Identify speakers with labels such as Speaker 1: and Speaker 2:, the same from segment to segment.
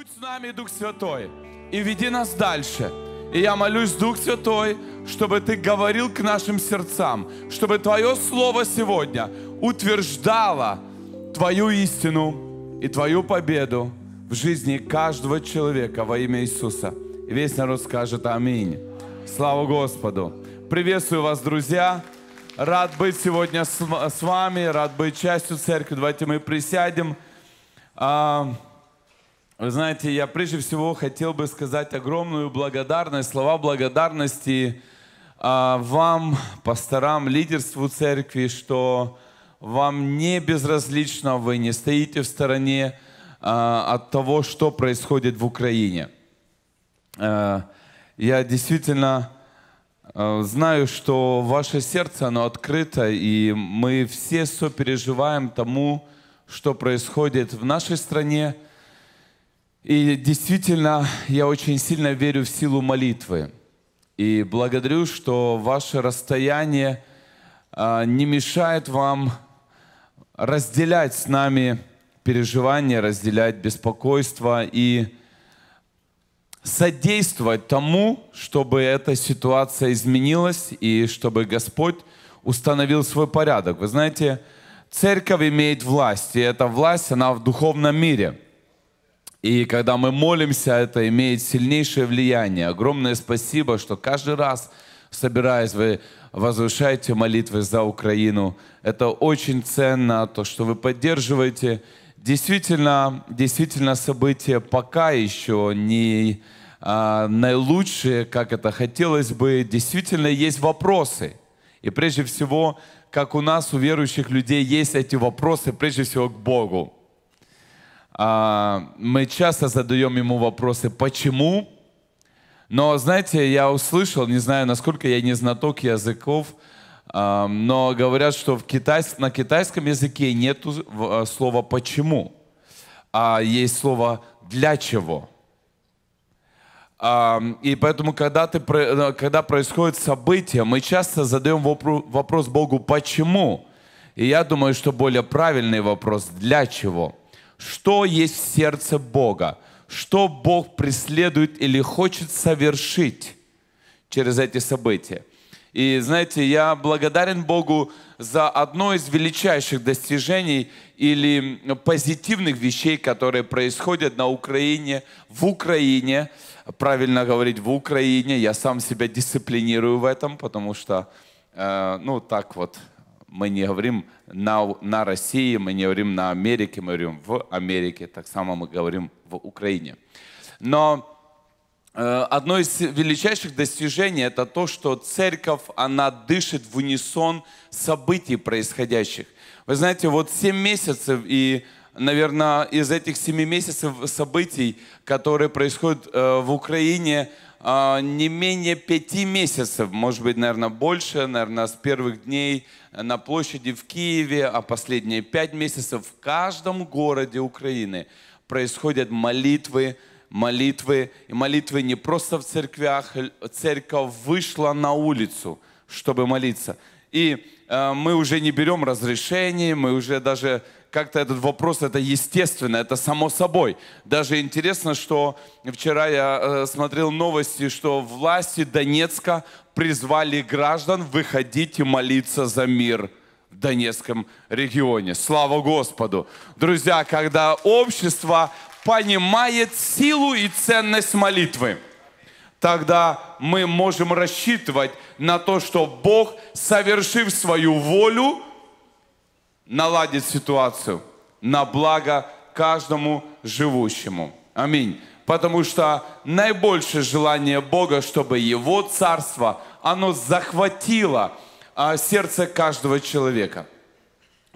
Speaker 1: Будь с нами, Дух Святой, и веди нас дальше. И я молюсь, Дух Святой, чтобы Ты говорил к нашим сердцам, чтобы Твое Слово сегодня утверждало Твою истину и Твою победу в жизни каждого человека во имя Иисуса. И весь народ скажет Аминь. Слава Господу! Приветствую вас, друзья! Рад быть сегодня с вами, рад быть частью церкви. Давайте мы присядем. А, вы знаете, я прежде всего хотел бы сказать огромную благодарность, слова благодарности а, вам, пасторам, лидерству церкви, что вам не безразлично, вы не стоите в стороне а, от того, что происходит в Украине. А, я действительно знаю, что ваше сердце, оно открыто, и мы все сопереживаем тому, что происходит в нашей стране, и действительно, я очень сильно верю в силу молитвы. И благодарю, что ваше расстояние а, не мешает вам разделять с нами переживания, разделять беспокойство и содействовать тому, чтобы эта ситуация изменилась и чтобы Господь установил свой порядок. Вы знаете, церковь имеет власть, и эта власть, она в духовном мире – и когда мы молимся, это имеет сильнейшее влияние. Огромное спасибо, что каждый раз, собираясь, вы возвышаете молитвы за Украину. Это очень ценно, то, что вы поддерживаете. Действительно, действительно события пока еще не а, наилучшие, как это хотелось бы. Действительно есть вопросы. И прежде всего, как у нас, у верующих людей, есть эти вопросы, прежде всего, к Богу. А, мы часто задаем ему вопросы «почему?», но, знаете, я услышал, не знаю, насколько я не знаток языков, а, но говорят, что в китайс... на китайском языке нет а, слова «почему», а есть слово «для чего». И поэтому, когда, ты, э, когда происходит событие, мы часто задаем вопрос Богу «почему?». И я думаю, что более правильный вопрос «для чего?» что есть в сердце Бога, что Бог преследует или хочет совершить через эти события. И знаете, я благодарен Богу за одно из величайших достижений или позитивных вещей, которые происходят на Украине, в Украине, правильно говорить, в Украине. Я сам себя дисциплинирую в этом, потому что, э, ну, так вот мы не говорим на, на России, мы не говорим на Америке, мы говорим в Америке, так само мы говорим в Украине. Но э, одно из величайших достижений это то, что церковь, она дышит в унисон событий происходящих. Вы знаете, вот 7 месяцев и наверное, из этих семи месяцев событий, которые происходят э, в Украине, а, не менее пяти месяцев, может быть, наверное, больше, наверное, с первых дней на площади в Киеве, а последние пять месяцев в каждом городе Украины происходят молитвы, молитвы, и молитвы не просто в церквях, церковь вышла на улицу, чтобы молиться. И э, мы уже не берем разрешение, мы уже даже как-то этот вопрос, это естественно, это само собой. Даже интересно, что вчера я э, смотрел новости, что власти Донецка призвали граждан выходить и молиться за мир в Донецком регионе. Слава Господу! Друзья, когда общество понимает силу и ценность молитвы, тогда мы можем рассчитывать на то, что Бог, совершив свою волю, наладит ситуацию на благо каждому живущему. Аминь. Потому что наибольшее желание Бога, чтобы Его Царство, оно захватило а, сердце каждого человека.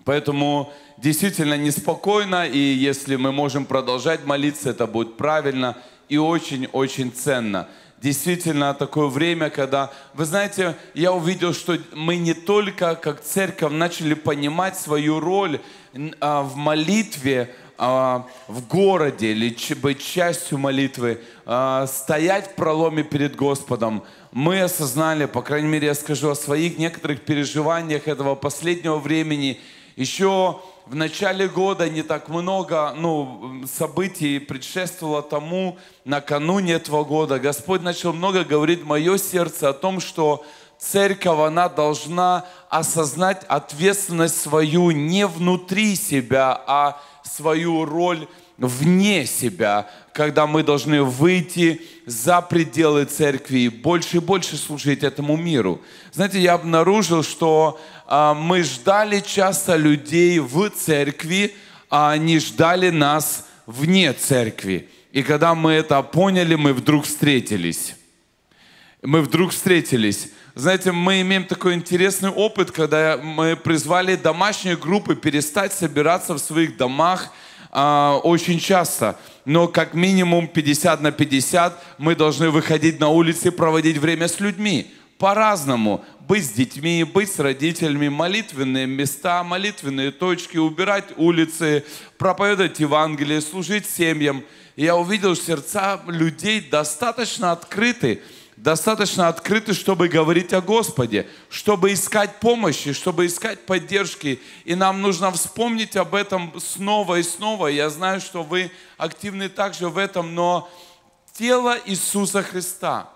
Speaker 1: Поэтому действительно неспокойно, и если мы можем продолжать молиться, это будет правильно и очень-очень ценно действительно такое время, когда, вы знаете, я увидел, что мы не только как церковь начали понимать свою роль а, в молитве, а, в городе или быть частью молитвы, а, стоять в проломе перед Господом. Мы осознали, по крайней мере, я скажу о своих некоторых переживаниях этого последнего времени, еще в начале года не так много ну, событий предшествовало тому, накануне этого года. Господь начал много говорить в мое сердце о том, что церковь, она должна осознать ответственность свою не внутри себя, а свою роль вне себя, когда мы должны выйти за пределы церкви и больше и больше служить этому миру. Знаете, я обнаружил, что а, мы ждали часто людей в церкви, а они ждали нас вне церкви. И когда мы это поняли, мы вдруг встретились. Мы вдруг встретились. Знаете, мы имеем такой интересный опыт, когда мы призвали домашние группы перестать собираться в своих домах – а, очень часто, но как минимум 50 на 50 мы должны выходить на улицы и проводить время с людьми. По-разному. Быть с детьми, быть с родителями, молитвенные места, молитвенные точки, убирать улицы, проповедовать Евангелие, служить семьям. я увидел, что сердца людей достаточно открыты, достаточно открыты, чтобы говорить о Господе, чтобы искать помощи, чтобы искать поддержки. И нам нужно вспомнить об этом снова и снова. Я знаю, что вы активны также в этом, но тело Иисуса Христа.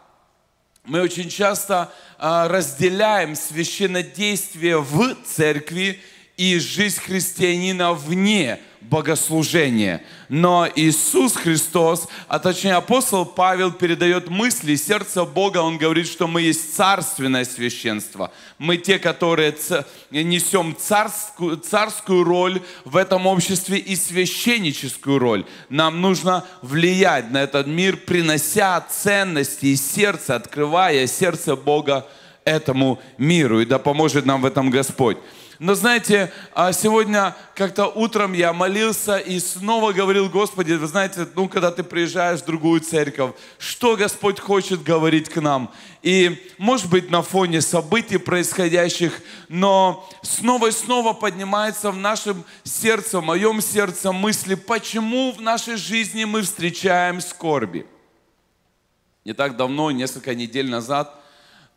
Speaker 1: Мы очень часто а, разделяем священнодействие в церкви и жизнь христианина вне богослужение. Но Иисус Христос, а точнее апостол Павел передает мысли, сердце Бога, он говорит, что мы есть царственное священство. Мы те, которые несем царскую, царскую роль в этом обществе и священническую роль. Нам нужно влиять на этот мир, принося ценности из сердца, открывая сердце Бога этому миру. И да поможет нам в этом Господь. Но знаете, а, сегодня как-то утром я молился и снова говорил, Господи, вы знаете, ну, когда ты приезжаешь в другую церковь, что Господь хочет говорить к нам? И, может быть, на фоне событий происходящих, но снова и снова поднимается в нашем сердце, в моем сердце мысли, почему в нашей жизни мы встречаем скорби. Не так давно, несколько недель назад –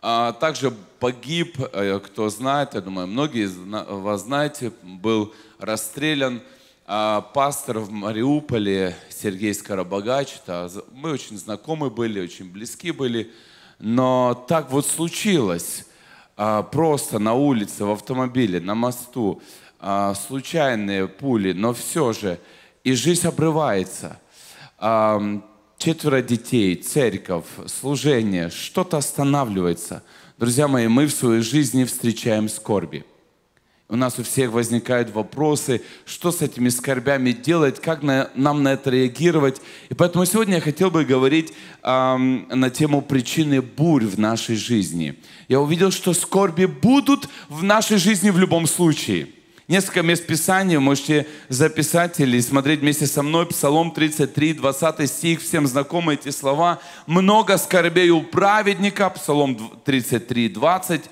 Speaker 1: а, также погиб, э, кто знает, я думаю, многие из вас знаете, был расстрелян а, пастор в Мариуполе Сергей Скоробогач. Мы очень знакомы были, очень близки были. Но так вот случилось. А, просто на улице, в автомобиле, на мосту. Случайные пули, но все же. И жизнь обрывается четверо детей, церковь, служение, что-то останавливается. Друзья мои, мы в своей жизни встречаем скорби. У нас у всех возникают вопросы, что с этими скорбями делать, как на, нам на это реагировать. И поэтому сегодня я хотел бы говорить эм, на тему причины бурь в нашей жизни. Я увидел, что скорби будут в нашей жизни в любом случае – Несколько мест Писания можете записать или смотреть вместе со мной. Псалом 33, 20 стих. Всем знакомы эти слова. «Много скорбей у праведника». Псалом 33, 20.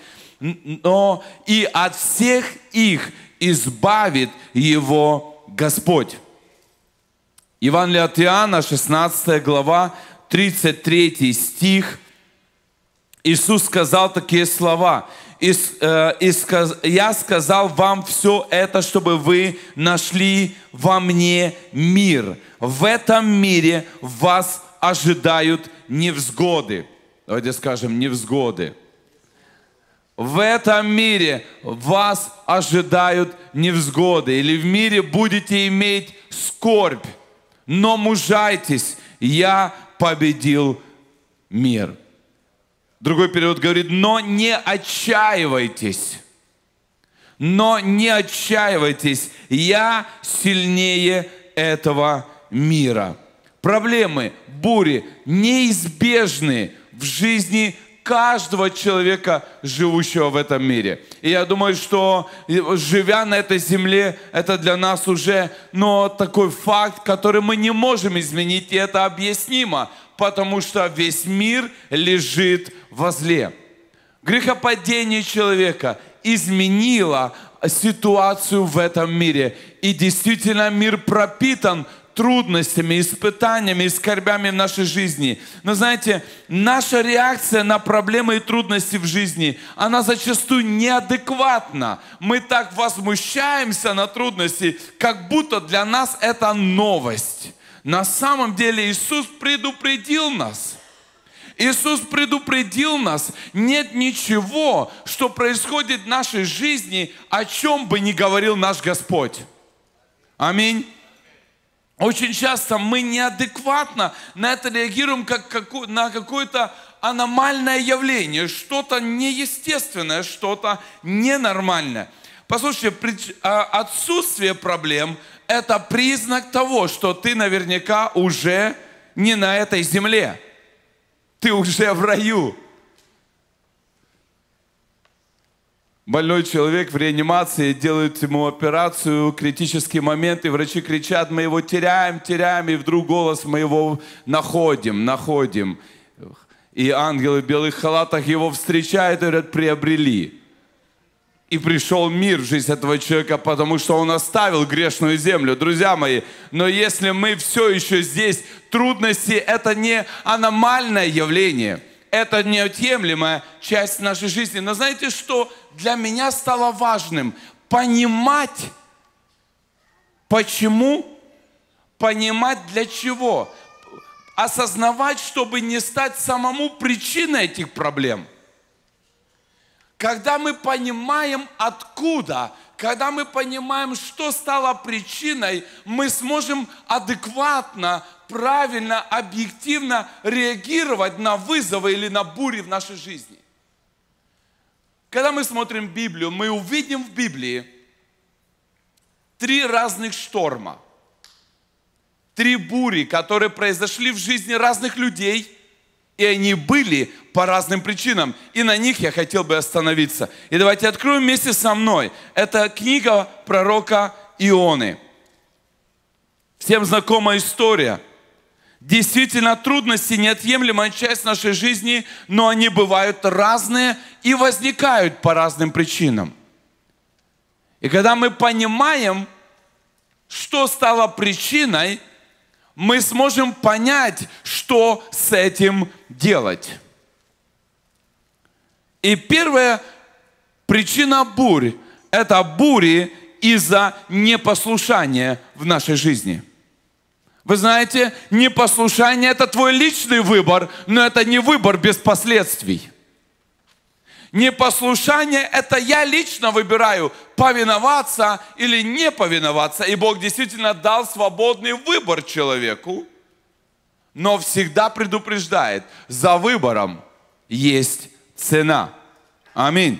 Speaker 1: «Но и от всех их избавит его Господь». Евангелие от Иоанна, 16 глава, 33 стих. Иисус сказал такие слова – и, э, и сказ, я сказал вам все это, чтобы вы нашли во мне мир. В этом мире вас ожидают невзгоды. Давайте скажем, невзгоды. В этом мире вас ожидают невзгоды. Или в мире будете иметь скорбь. Но мужайтесь, я победил мир. Другой перевод говорит, но не отчаивайтесь. Но не отчаивайтесь, я сильнее этого мира. Проблемы, бури неизбежны в жизни каждого человека, живущего в этом мире. И я думаю, что живя на этой земле, это для нас уже но такой факт, который мы не можем изменить, и это объяснимо, потому что весь мир лежит во зле. Грехопадение человека изменило ситуацию в этом мире. И действительно мир пропитан трудностями, испытаниями и скорбями в нашей жизни. Но знаете, наша реакция на проблемы и трудности в жизни, она зачастую неадекватна. Мы так возмущаемся на трудности, как будто для нас это новость. На самом деле Иисус предупредил нас. Иисус предупредил нас, нет ничего, что происходит в нашей жизни, о чем бы ни говорил наш Господь. Аминь. Очень часто мы неадекватно на это реагируем как, на какое-то аномальное явление, что-то неестественное, что-то ненормальное. Послушайте, а, отсутствие проблем это признак того, что ты наверняка уже не на этой земле. Ты уже в раю. Больной человек в реанимации, делают ему операцию, критический момент, и врачи кричат, мы его теряем, теряем, и вдруг голос, мы его находим, находим. И ангелы в белых халатах его встречают и говорят, приобрели. И пришел мир в жизнь этого человека, потому что он оставил грешную землю. Друзья мои, но если мы все еще здесь, трудности – это не аномальное явление. Это неотъемлемая часть нашей жизни. Но знаете, что для меня стало важным? Понимать, почему, понимать для чего. Осознавать, чтобы не стать самому причиной этих проблем – когда мы понимаем откуда, когда мы понимаем, что стало причиной, мы сможем адекватно, правильно, объективно реагировать на вызовы или на бури в нашей жизни. Когда мы смотрим Библию, мы увидим в Библии три разных шторма, три бури, которые произошли в жизни разных людей – и они были по разным причинам. И на них я хотел бы остановиться. И давайте откроем вместе со мной. Это книга пророка Ионы. Всем знакома история. Действительно, трудности неотъемлемая часть нашей жизни, но они бывают разные и возникают по разным причинам. И когда мы понимаем, что стало причиной – мы сможем понять, что с этим делать. И первая причина бурь – это бури из-за непослушания в нашей жизни. Вы знаете, непослушание – это твой личный выбор, но это не выбор без последствий. Непослушание – это я лично выбираю, повиноваться или не повиноваться. И Бог действительно дал свободный выбор человеку, но всегда предупреждает, за выбором есть цена. Аминь.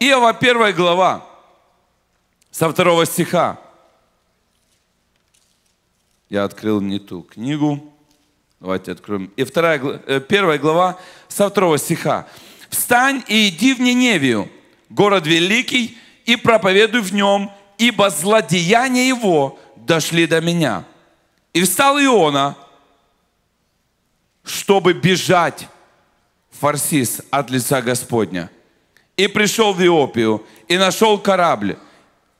Speaker 1: Иова 1 глава, со второго стиха. Я открыл не ту книгу. Давайте откроем. И вторая, э, первая глава, со второго стиха. «Встань и иди в Ниневию, город великий, и проповедуй в нем, ибо злодеяния его дошли до меня». И встал Иона, чтобы бежать, фарсис, от лица Господня. И пришел в Иопию, и нашел корабль,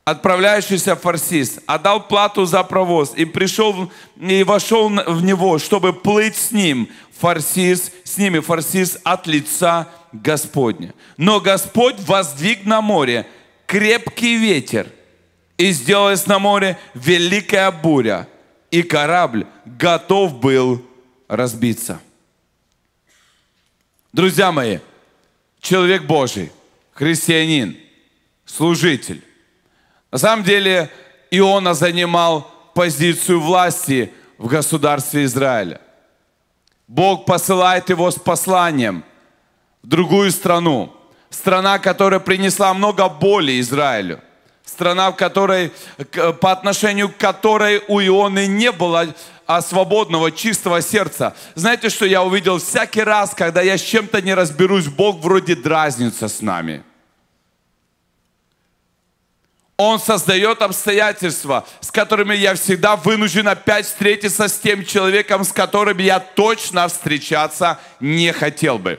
Speaker 1: отправляющийся Фарсис, отдал плату за провоз и пришел и вошел в него, чтобы плыть с ним. Фарсис, с ними Фарсис от лица Господня. Но Господь воздвиг на море крепкий ветер, и сделалась на море великая буря, и корабль готов был разбиться. Друзья мои, человек Божий, христианин, служитель, на самом деле Иона занимал позицию власти в государстве Израиля. Бог посылает его с посланием в другую страну. Страна, которая принесла много боли Израилю. Страна, в которой, по отношению к которой у Ионы не было а свободного, чистого сердца. Знаете, что я увидел всякий раз, когда я с чем-то не разберусь, Бог вроде дразнится с нами. Он создает обстоятельства, с которыми я всегда вынужден опять встретиться с тем человеком, с которым я точно встречаться не хотел бы.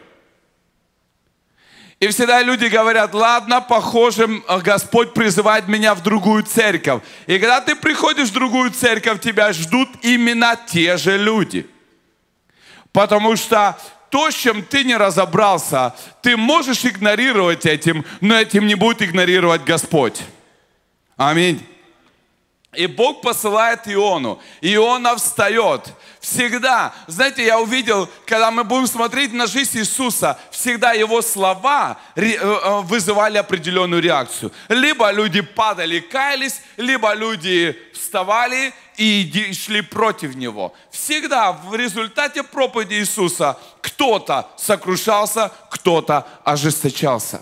Speaker 1: И всегда люди говорят, ладно, похоже, э, Господь призывает меня в другую церковь. И когда ты приходишь в другую церковь, тебя ждут именно те же люди. Потому что то, с чем ты не разобрался, ты можешь игнорировать этим, но этим не будет игнорировать Господь. Аминь. И Бог посылает Иону. Иона встает. Всегда, знаете, я увидел, когда мы будем смотреть на жизнь Иисуса, всегда его слова э, э, вызывали определенную реакцию. Либо люди падали, каялись, либо люди вставали и шли против него. Всегда в результате проповеди Иисуса кто-то сокрушался, кто-то ожесточался.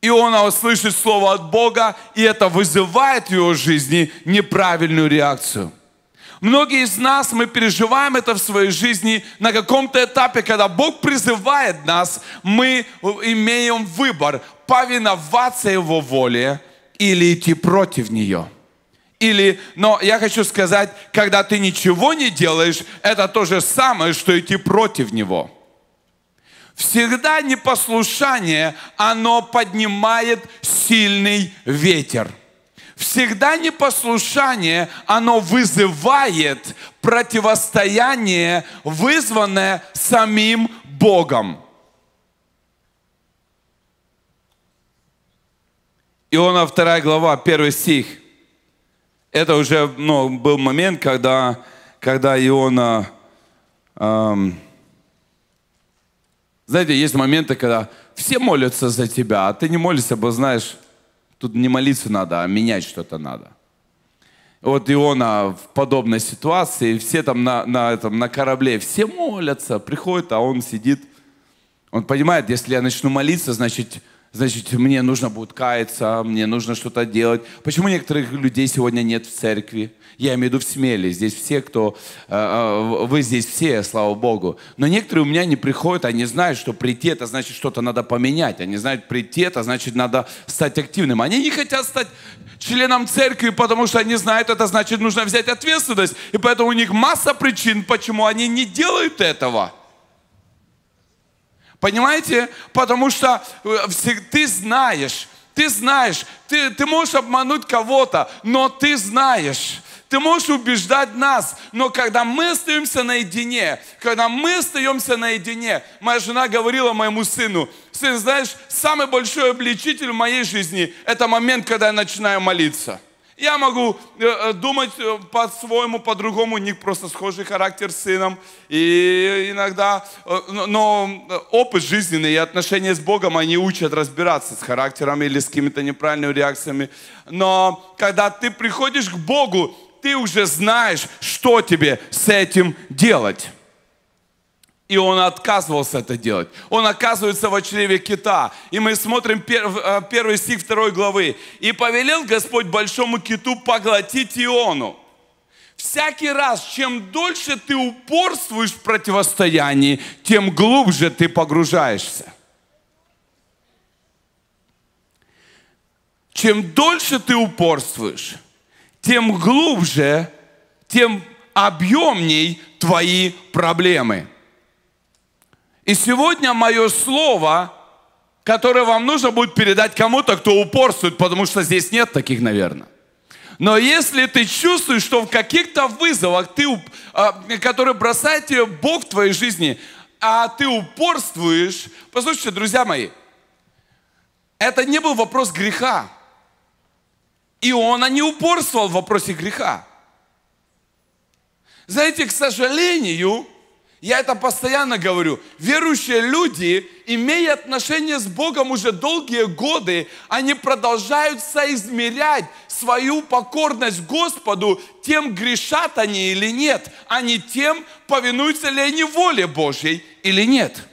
Speaker 1: И она услышит слово от Бога, и это вызывает в его жизни неправильную реакцию. Многие из нас, мы переживаем это в своей жизни на каком-то этапе, когда Бог призывает нас, мы имеем выбор, повиноваться Его воле или идти против нее. Или, но я хочу сказать, когда ты ничего не делаешь, это то же самое, что идти против Него. Всегда непослушание, оно поднимает сильный ветер. Всегда непослушание, оно вызывает противостояние, вызванное самим Богом. Иона 2 глава, 1 стих. Это уже ну, был момент, когда, когда Иона эм, знаете, есть моменты, когда все молятся за тебя, а ты не молишься, бо знаешь, тут не молиться надо, а менять что-то надо. Вот Иона в подобной ситуации, все там на, на, этом, на корабле, все молятся, приходят, а он сидит. Он понимает, если я начну молиться, значит, значит, мне нужно будет каяться, мне нужно что-то делать. Почему некоторых людей сегодня нет в церкви? Я имею в виду в Смеле. Здесь все, кто... Э, э, вы здесь все, слава Богу. Но некоторые у меня не приходят, они знают, что прийти, это значит, что-то надо поменять. Они знают, прийти, это значит, надо стать активным. Они не хотят стать членом церкви, потому что они знают, это значит, нужно взять ответственность. И поэтому у них масса причин, почему они не делают этого. Понимаете? Потому что э, ты знаешь, ты знаешь, ты, ты можешь обмануть кого-то, но ты знаешь. Ты можешь убеждать нас, но когда мы остаемся наедине, когда мы остаемся наедине, моя жена говорила моему сыну, сын, знаешь, самый большой обличитель в моей жизни – это момент, когда я начинаю молиться – я могу э, э, думать э, по-своему, по-другому. У них просто схожий характер с сыном. И иногда... Но опыт жизненный и отношения с Богом, они учат разбираться с характером или с какими-то неправильными реакциями. Но когда ты приходишь к Богу, ты уже знаешь, что тебе с этим делать. И он отказывался это делать. Он оказывается в чреве кита. И мы смотрим э, первый стих второй главы. «И повелел Господь большому киту поглотить Иону». Всякий раз, чем дольше ты упорствуешь в противостоянии, тем глубже ты погружаешься. Чем дольше ты упорствуешь, тем глубже, тем объемней твои проблемы – и сегодня мое слово, которое вам нужно будет передать кому-то, кто упорствует, потому что здесь нет таких, наверное. Но если ты чувствуешь, что в каких-то вызовах, ты, а, которые бросает тебе Бог в твоей жизни, а ты упорствуешь, послушайте, друзья мои, это не был вопрос греха. и Он а не упорствовал в вопросе греха. Знаете, к сожалению, я это постоянно говорю. Верующие люди, имея отношения с Богом уже долгие годы, они продолжают соизмерять свою покорность Господу, тем грешат они или нет, а не тем, повинуются ли они воле Божьей или нет.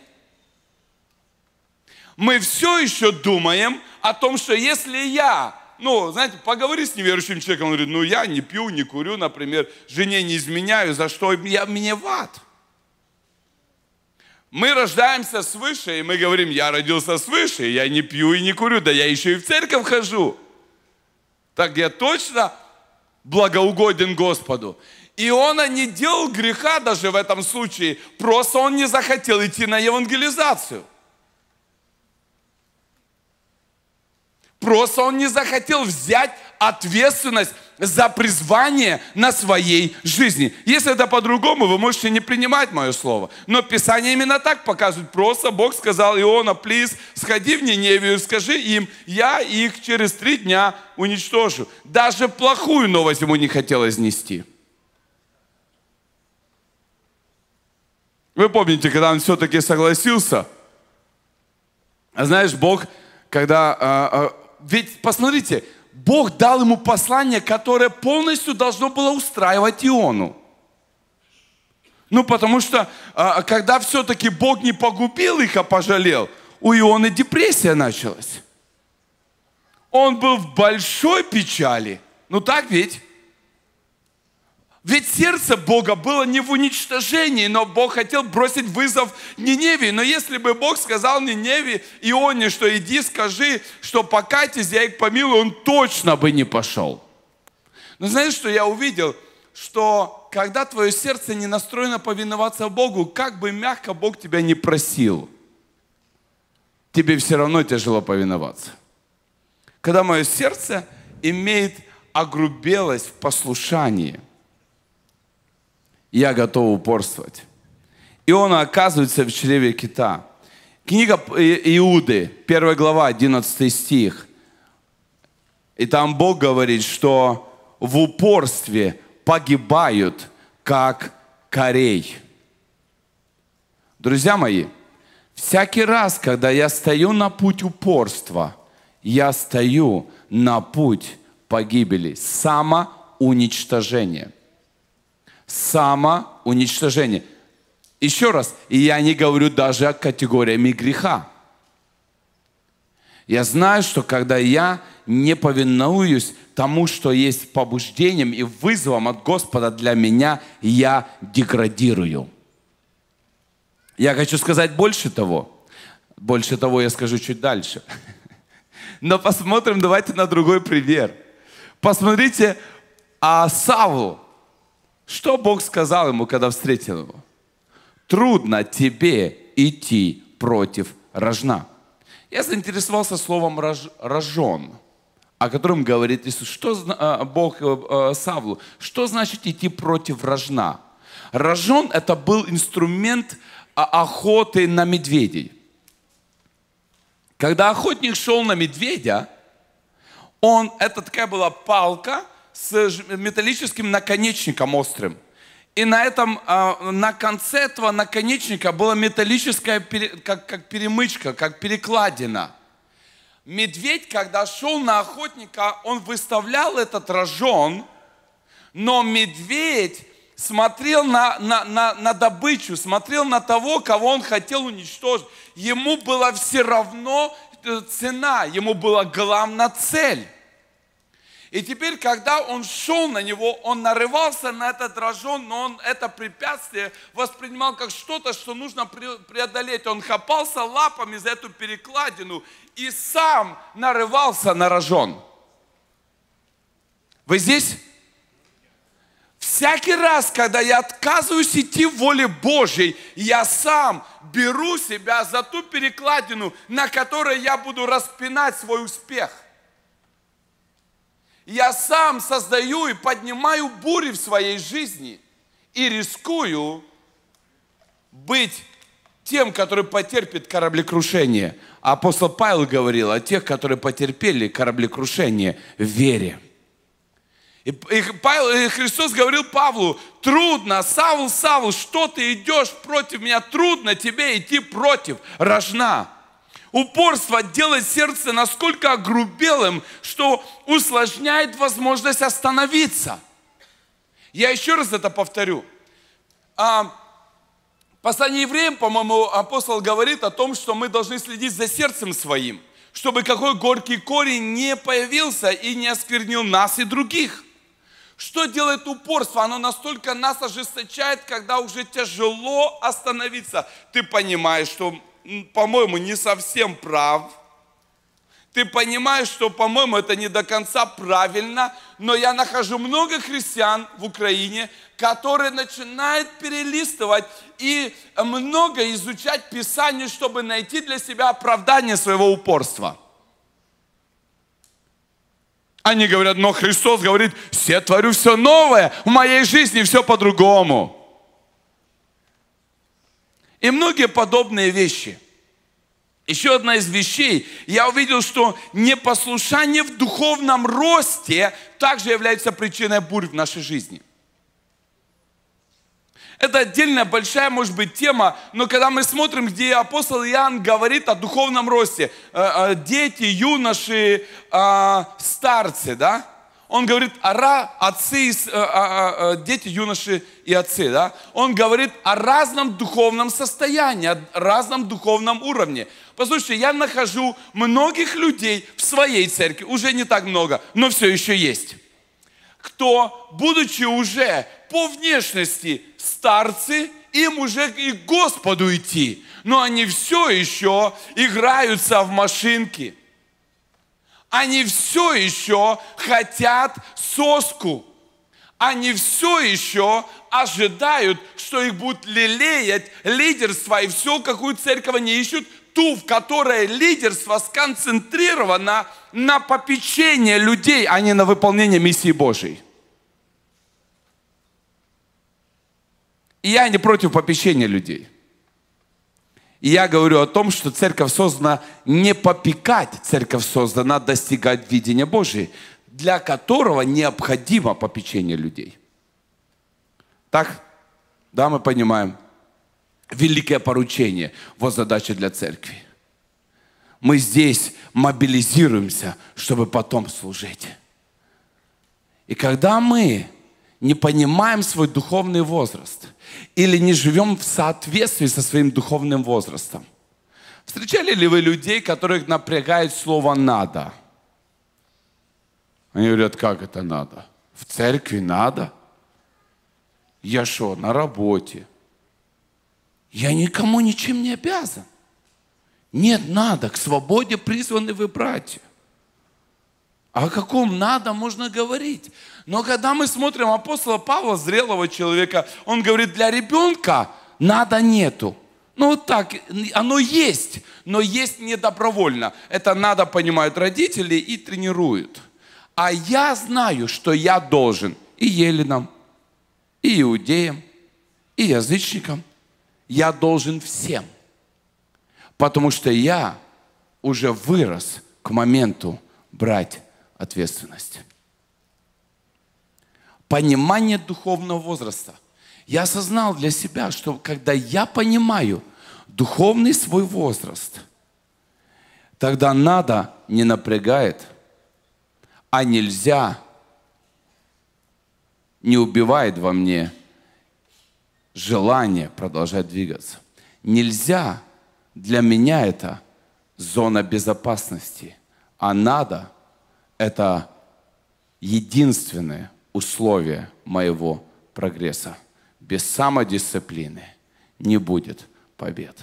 Speaker 1: Мы все еще думаем о том, что если я ну, знаете, поговори с неверующим человеком, он говорит, ну, я не пью, не курю, например, жене не изменяю, за что я, мне в ад. Мы рождаемся свыше, и мы говорим, я родился свыше, я не пью и не курю, да я еще и в церковь хожу. Так я точно благоугоден Господу. И он не делал греха даже в этом случае, просто он не захотел идти на евангелизацию. Просто он не захотел взять ответственность за призвание на своей жизни. Если это по-другому, вы можете не принимать мое слово. Но Писание именно так показывает. Просто Бог сказал Иона, плиз, сходи в Ниневию, скажи им, я их через три дня уничтожу. Даже плохую новость ему не хотелось нести. Вы помните, когда он все-таки согласился? А знаешь, Бог, когда... А, а, ведь посмотрите, Бог дал ему послание, которое полностью должно было устраивать Иону. Ну, потому что, а, когда все-таки Бог не погубил их, а пожалел, у Ионы депрессия началась. Он был в большой печали. Ну так ведь? Ведь сердце Бога было не в уничтожении, но Бог хотел бросить вызов Ниневии. Но если бы Бог сказал Ниневии, Ионе, что иди скажи, что покайтесь, я их помилую, он точно бы не пошел. Но знаешь, что я увидел? Что когда твое сердце не настроено повиноваться Богу, как бы мягко Бог тебя не просил, тебе все равно тяжело повиноваться. Когда мое сердце имеет огрубелость в послушании – я готов упорствовать. И он оказывается в чреве кита. Книга Иуды, 1 глава, 11 стих. И там Бог говорит, что в упорстве погибают, как корей. Друзья мои, всякий раз, когда я стою на путь упорства, я стою на путь погибели, самоуничтожения самоуничтожение. Еще раз, и я не говорю даже о категориями греха. Я знаю, что когда я не повинуюсь тому, что есть побуждением и вызовом от Господа для меня, я деградирую. Я хочу сказать больше того. Больше того я скажу чуть дальше. Но посмотрим, давайте на другой пример. Посмотрите, а Савву что Бог сказал ему, когда встретил его? Трудно тебе идти против рожна. Я заинтересовался словом рож, рожен, о котором говорит Иисус. Что а, Бог э, э, Савлу? Что значит идти против рожна? Рожон – это был инструмент а, охоты на медведей. Когда охотник шел на медведя, он, это такая была палка – с металлическим наконечником острым. И на этом, а, на конце этого наконечника была металлическая, как, как перемычка, как перекладина. Медведь, когда шел на охотника, он выставлял этот рожон, но медведь смотрел на, на, на, на добычу, смотрел на того, кого он хотел уничтожить. Ему было все равно э, цена, ему была главная цель. И теперь, когда он шел на него, он нарывался на этот рожон, но он это препятствие воспринимал как что-то, что нужно преодолеть. Он хапался лапами за эту перекладину и сам нарывался на рожон. Вы здесь? Всякий раз, когда я отказываюсь идти в воле Божьей, я сам беру себя за ту перекладину, на которой я буду распинать свой успех. Я сам создаю и поднимаю бури в своей жизни и рискую быть тем, который потерпит кораблекрушение. А апостол Павел говорил о тех, которые потерпели кораблекрушение в вере. И, Павел, и Христос говорил Павлу, трудно, Савл, Савл, что ты идешь против меня, трудно тебе идти против, рожна. Упорство делает сердце насколько огрубелым, что усложняет возможность остановиться. Я еще раз это повторю. А, послание евреям, по-моему, апостол говорит о том, что мы должны следить за сердцем своим, чтобы какой горький корень не появился и не осквернил нас и других. Что делает упорство? Оно настолько нас ожесточает, когда уже тяжело остановиться. Ты понимаешь, что по-моему, не совсем прав. Ты понимаешь, что, по-моему, это не до конца правильно, но я нахожу много христиан в Украине, которые начинают перелистывать и много изучать Писание, чтобы найти для себя оправдание своего упорства. Они говорят, но Христос говорит, все творю все новое, в моей жизни все по-другому. И многие подобные вещи. Еще одна из вещей, я увидел, что непослушание в духовном росте также является причиной бурь в нашей жизни. Это отдельная большая, может быть, тема, но когда мы смотрим, где апостол Иоанн говорит о духовном росте, э, э, дети, юноши, э, старцы, да, он говорит ара, отцы, э, а, а, э, дети, юноши и отцы. Да? Он говорит о разном духовном состоянии, о разном духовном уровне. Послушайте, я нахожу многих людей в своей церкви, уже не так много, но все еще есть, кто, будучи уже по внешности старцы, им уже и к Господу идти, но они все еще играются в машинки – они все еще хотят соску. Они все еще ожидают, что их будут лелеять лидерство. И все, какую церковь они ищут, ту, в которой лидерство сконцентрировано на попечении людей, а не на выполнении миссии Божьей. И я не против попечения людей. И я говорю о том, что церковь создана не попекать, церковь создана достигать видения Божьей, для которого необходимо попечение людей. Так? Да, мы понимаем. Великое поручение. Вот задача для церкви. Мы здесь мобилизируемся, чтобы потом служить. И когда мы не понимаем свой духовный возраст или не живем в соответствии со своим духовным возрастом. Встречали ли вы людей, которых напрягает слово «надо»? Они говорят, как это надо? В церкви надо? Я что, на работе? Я никому ничем не обязан. Нет, надо. К свободе призваны вы, братья. О каком надо можно говорить? Но когда мы смотрим апостола Павла, зрелого человека, он говорит, для ребенка надо нету. Ну вот так, оно есть, но есть недобровольно. Это надо понимают родители и тренируют. А я знаю, что я должен и еленам, и иудеям, и язычникам. Я должен всем. Потому что я уже вырос к моменту брать ответственность. Понимание духовного возраста. Я осознал для себя, что когда я понимаю духовный свой возраст, тогда надо не напрягает, а нельзя не убивает во мне желание продолжать двигаться. Нельзя, для меня это зона безопасности, а надо – это единственное условие моего прогресса. Без самодисциплины не будет побед.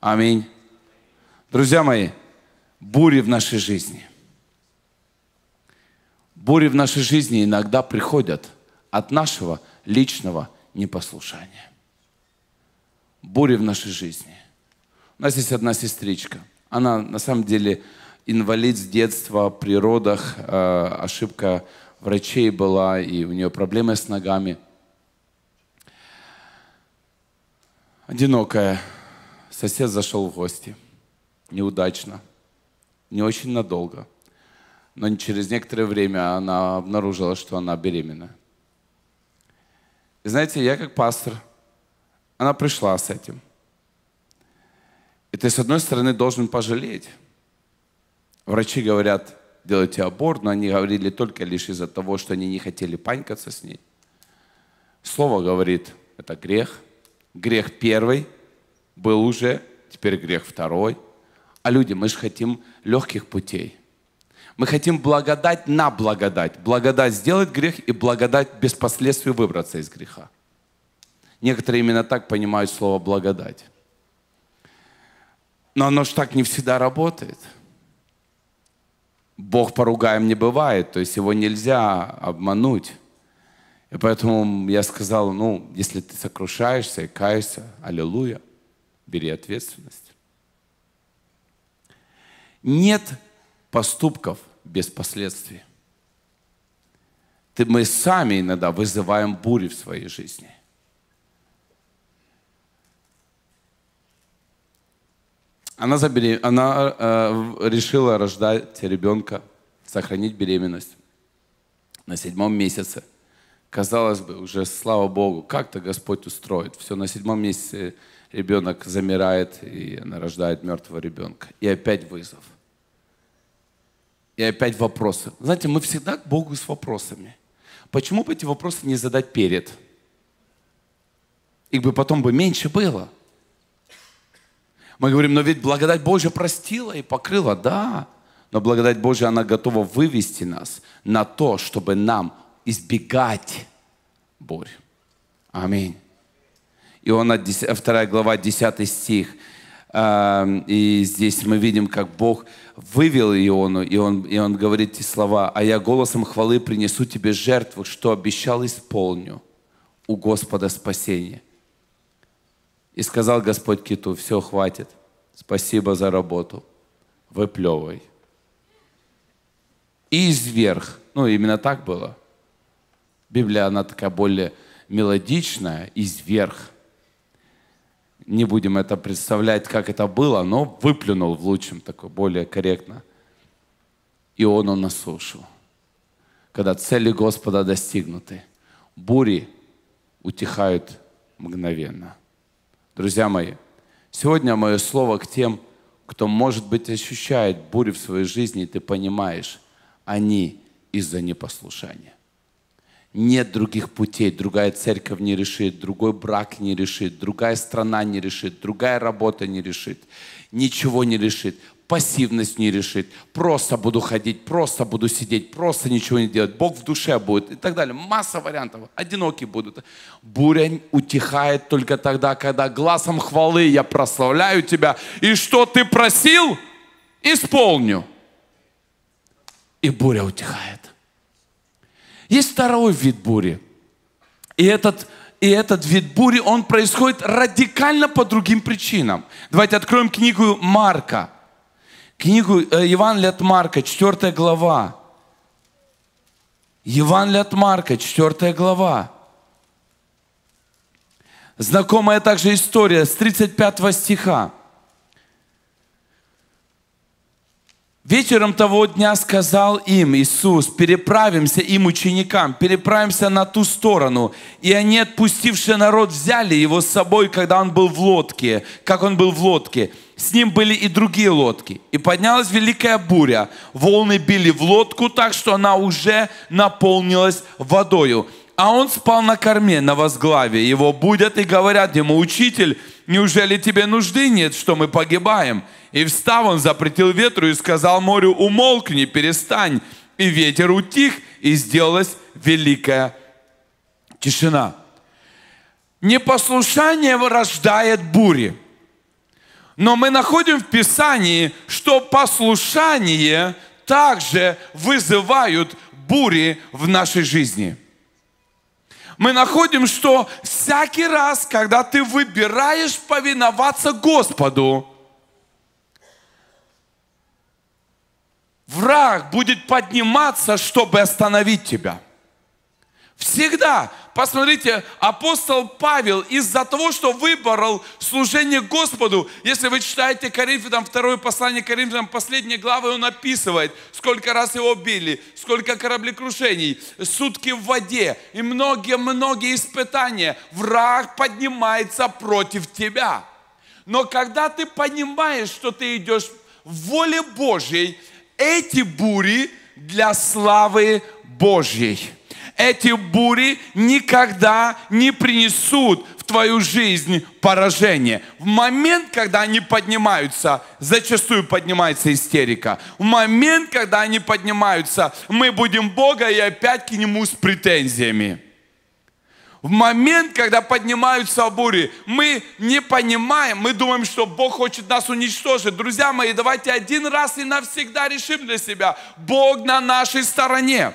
Speaker 1: Аминь. Друзья мои, бури в нашей жизни. Бури в нашей жизни иногда приходят от нашего личного непослушания. Бури в нашей жизни. У нас есть одна сестричка. Она на самом деле инвалид с детства при родах, э, ошибка врачей была, и у нее проблемы с ногами. Одинокая. Сосед зашел в гости. Неудачно. Не очень надолго. Но через некоторое время она обнаружила, что она беременна. И знаете, я как пастор, она пришла с этим. И ты, с одной стороны, должен пожалеть. Врачи говорят, делайте аборт, но они говорили только лишь из-за того, что они не хотели панькаться с ней. Слово говорит, это грех. Грех первый был уже, теперь грех второй. А люди, мы же хотим легких путей. Мы хотим благодать на благодать. Благодать сделать грех и благодать без последствий выбраться из греха. Некоторые именно так понимают слово благодать. Но оно же так не всегда работает – Бог поругаем не бывает, то есть его нельзя обмануть. И поэтому я сказал, ну, если ты сокрушаешься и каешься, аллилуйя, бери ответственность. Нет поступков без последствий. Ты, мы сами иногда вызываем бури в своей жизни. Она, заберем... она э, решила рождать ребенка, сохранить беременность на седьмом месяце. Казалось бы, уже слава Богу, как-то Господь устроит. Все на седьмом месяце ребенок замирает, и она рождает мертвого ребенка. И опять вызов. И опять вопросы. Знаете, мы всегда к Богу с вопросами. Почему бы эти вопросы не задать перед? Их бы потом бы меньше было. Мы говорим, но ведь благодать Божья простила и покрыла. Да, но благодать Божья, она готова вывести нас на то, чтобы нам избегать борь. Аминь. И Иоанна 2 глава 10 стих. Эм, и здесь мы видим, как Бог вывел Иону, и он, и он говорит эти слова. «А я голосом хвалы принесу тебе жертву, что обещал, исполню у Господа спасение». И сказал Господь киту, все, хватит, спасибо за работу, выплевывай. И изверх, ну именно так было. Библия, она такая более мелодичная, изверх. Не будем это представлять, как это было, но выплюнул в лучшем, такое более корректно. И он он осушил. Когда цели Господа достигнуты, бури утихают мгновенно. Друзья мои, сегодня мое слово к тем, кто, может быть, ощущает бурю в своей жизни, и ты понимаешь, они из-за непослушания. Нет других путей, другая церковь не решит, другой брак не решит, другая страна не решит, другая работа не решит, ничего не решит пассивность не решить, просто буду ходить, просто буду сидеть, просто ничего не делать, Бог в душе будет и так далее. Масса вариантов, одиноки будут. Буря утихает только тогда, когда глазом хвалы я прославляю тебя, и что ты просил, исполню. И буря утихает. Есть второй вид бури. И этот, и этот вид бури, он происходит радикально по другим причинам. Давайте откроем книгу Марка – Книгу э, Евангелие от Марка, 4 глава. Евангелие от Марка, 4 глава. Знакомая также история с 35 стиха. Вечером того дня сказал им Иисус, переправимся им, ученикам, переправимся на ту сторону. И они, отпустившие народ, взяли его с собой, когда он был в лодке. Как он был в лодке – с ним были и другие лодки. И поднялась великая буря. Волны били в лодку так, что она уже наполнилась водою. А он спал на корме, на возглаве. Его будят и говорят ему, «Учитель, неужели тебе нужды нет, что мы погибаем?» И встав он запретил ветру и сказал морю, «Умолкни, перестань». И ветер утих, и сделалась великая тишина. Непослушание рождает бури. Но мы находим в Писании, что послушание также вызывают бури в нашей жизни. Мы находим, что всякий раз, когда ты выбираешь повиноваться Господу, враг будет подниматься, чтобы остановить тебя. Всегда. Посмотрите, апостол Павел из-за того, что выбрал служение Господу, если вы читаете Коринфянам, второе послание Коринфянам, последняя глава, он описывает, сколько раз его били, сколько кораблекрушений, сутки в воде и многие-многие испытания. Враг поднимается против тебя. Но когда ты понимаешь, что ты идешь в воле Божьей, эти бури для славы Божьей эти бури никогда не принесут в твою жизнь поражение. В момент, когда они поднимаются, зачастую поднимается истерика. В момент, когда они поднимаются, мы будем Бога и опять к Нему с претензиями. В момент, когда поднимаются бури, мы не понимаем, мы думаем, что Бог хочет нас уничтожить. Друзья мои, давайте один раз и навсегда решим для себя, Бог на нашей стороне.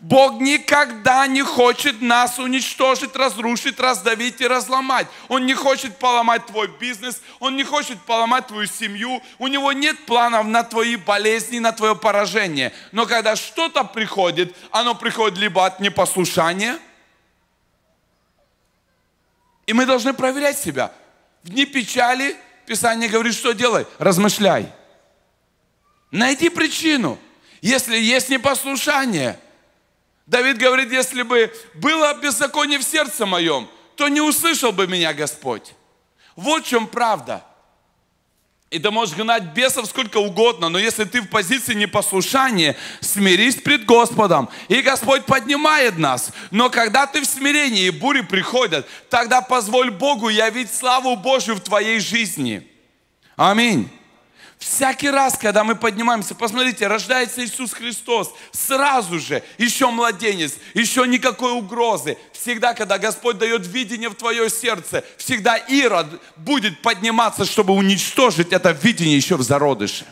Speaker 1: Бог никогда не хочет нас уничтожить, разрушить, раздавить и разломать. Он не хочет поломать твой бизнес, он не хочет поломать твою семью. У него нет планов на твои болезни, на твое поражение. Но когда что-то приходит, оно приходит либо от непослушания, и мы должны проверять себя. В дни печали Писание говорит, что делай? Размышляй. Найди причину. Если есть непослушание – Давид говорит, если бы было беззаконие в сердце моем, то не услышал бы меня Господь. Вот в чем правда. И ты можешь гнать бесов сколько угодно, но если ты в позиции непослушания, смирись пред Господом. И Господь поднимает нас. Но когда ты в смирении, и бури приходят, тогда позволь Богу явить славу Божью в твоей жизни. Аминь. Всякий раз, когда мы поднимаемся, посмотрите, рождается Иисус Христос, сразу же, еще младенец, еще никакой угрозы. Всегда, когда Господь дает видение в твое сердце, всегда Ирод будет подниматься, чтобы уничтожить это видение еще в зародыше.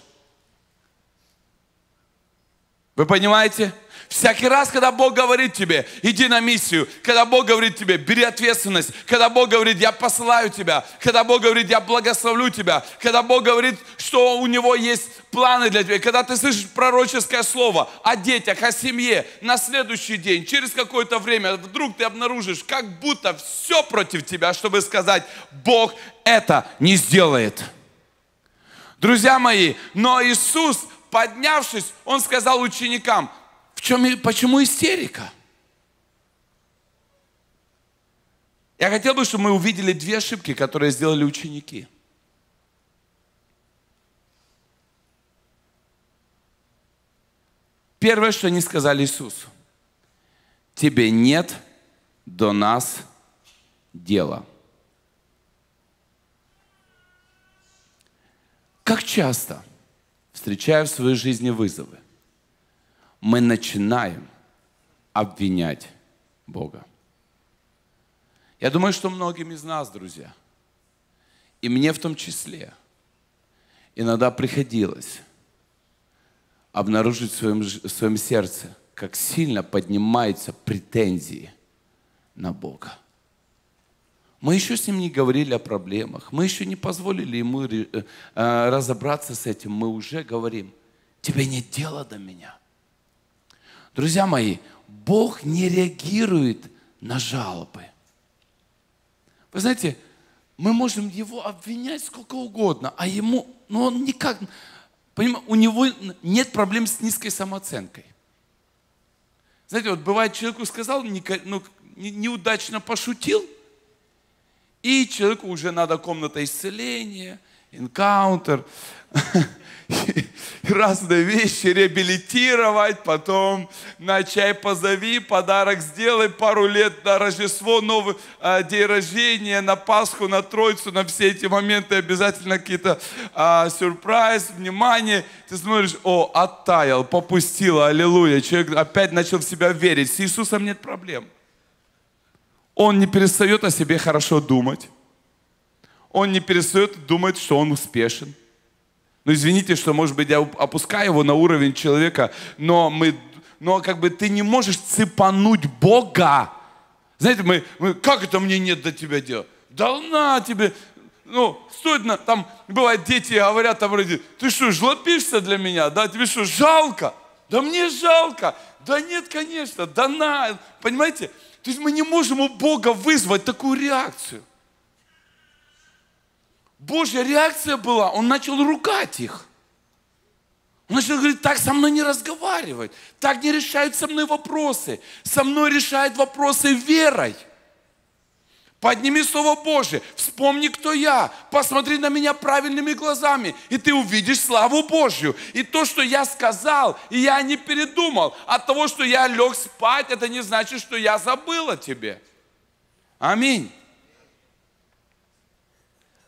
Speaker 1: Вы понимаете? Всякий раз, когда Бог говорит тебе, иди на миссию, когда Бог говорит тебе, бери ответственность, когда Бог говорит, я посылаю тебя, когда Бог говорит, я благословлю тебя, когда Бог говорит, что у него есть планы для тебя, когда ты слышишь пророческое слово о детях, о семье, на следующий день, через какое-то время, вдруг ты обнаружишь, как будто все против тебя, чтобы сказать, Бог это не сделает. Друзья мои, но Иисус, поднявшись, Он сказал ученикам, в чем, почему истерика? Я хотел бы, чтобы мы увидели две ошибки, которые сделали ученики. Первое, что они сказали Иисусу. Тебе нет до нас дела. Как часто встречаю в своей жизни вызовы? мы начинаем обвинять Бога. Я думаю, что многим из нас, друзья, и мне в том числе, иногда приходилось обнаружить в своем, в своем сердце, как сильно поднимаются претензии на Бога. Мы еще с ним не говорили о проблемах, мы еще не позволили ему э, разобраться с этим, мы уже говорим, тебе нет дела до меня – Друзья мои, Бог не реагирует на жалобы. Вы знаете, мы можем его обвинять сколько угодно, а ему, ну он никак, понимаете, у него нет проблем с низкой самооценкой. Знаете, вот бывает, человеку сказал, ну, неудачно пошутил, и человеку уже надо комната исцеления, энкаунтер. разные вещи реабилитировать, потом на чай позови, подарок сделай, пару лет на Рождество, новый а, день рождения, на Пасху, на Троицу, на все эти моменты обязательно какие-то а, сюрприз, внимание. Ты смотришь, о, оттаял, попустил, аллилуйя. Человек опять начал в себя верить. С Иисусом нет проблем. Он не перестает о себе хорошо думать. Он не перестает думать, что он успешен ну, извините, что, может быть, я опускаю его на уровень человека, но мы, но как бы ты не можешь цепануть Бога. Знаете, мы, мы как это мне нет до тебя дела? Да на тебе, ну, стоит на, там, бывает, дети говорят там вроде, ты что, жлопишься для меня, да, тебе что, жалко? Да мне жалко. Да нет, конечно, да на, понимаете? То есть мы не можем у Бога вызвать такую реакцию. Божья реакция была, он начал ругать их. Он начал говорить, так со мной не разговаривает, так не решают со мной вопросы, со мной решают вопросы верой. Подними Слово Божие, вспомни, кто я, посмотри на меня правильными глазами, и ты увидишь славу Божью. И то, что я сказал, и я не передумал, от того, что я лег спать, это не значит, что я забыл о тебе. Аминь.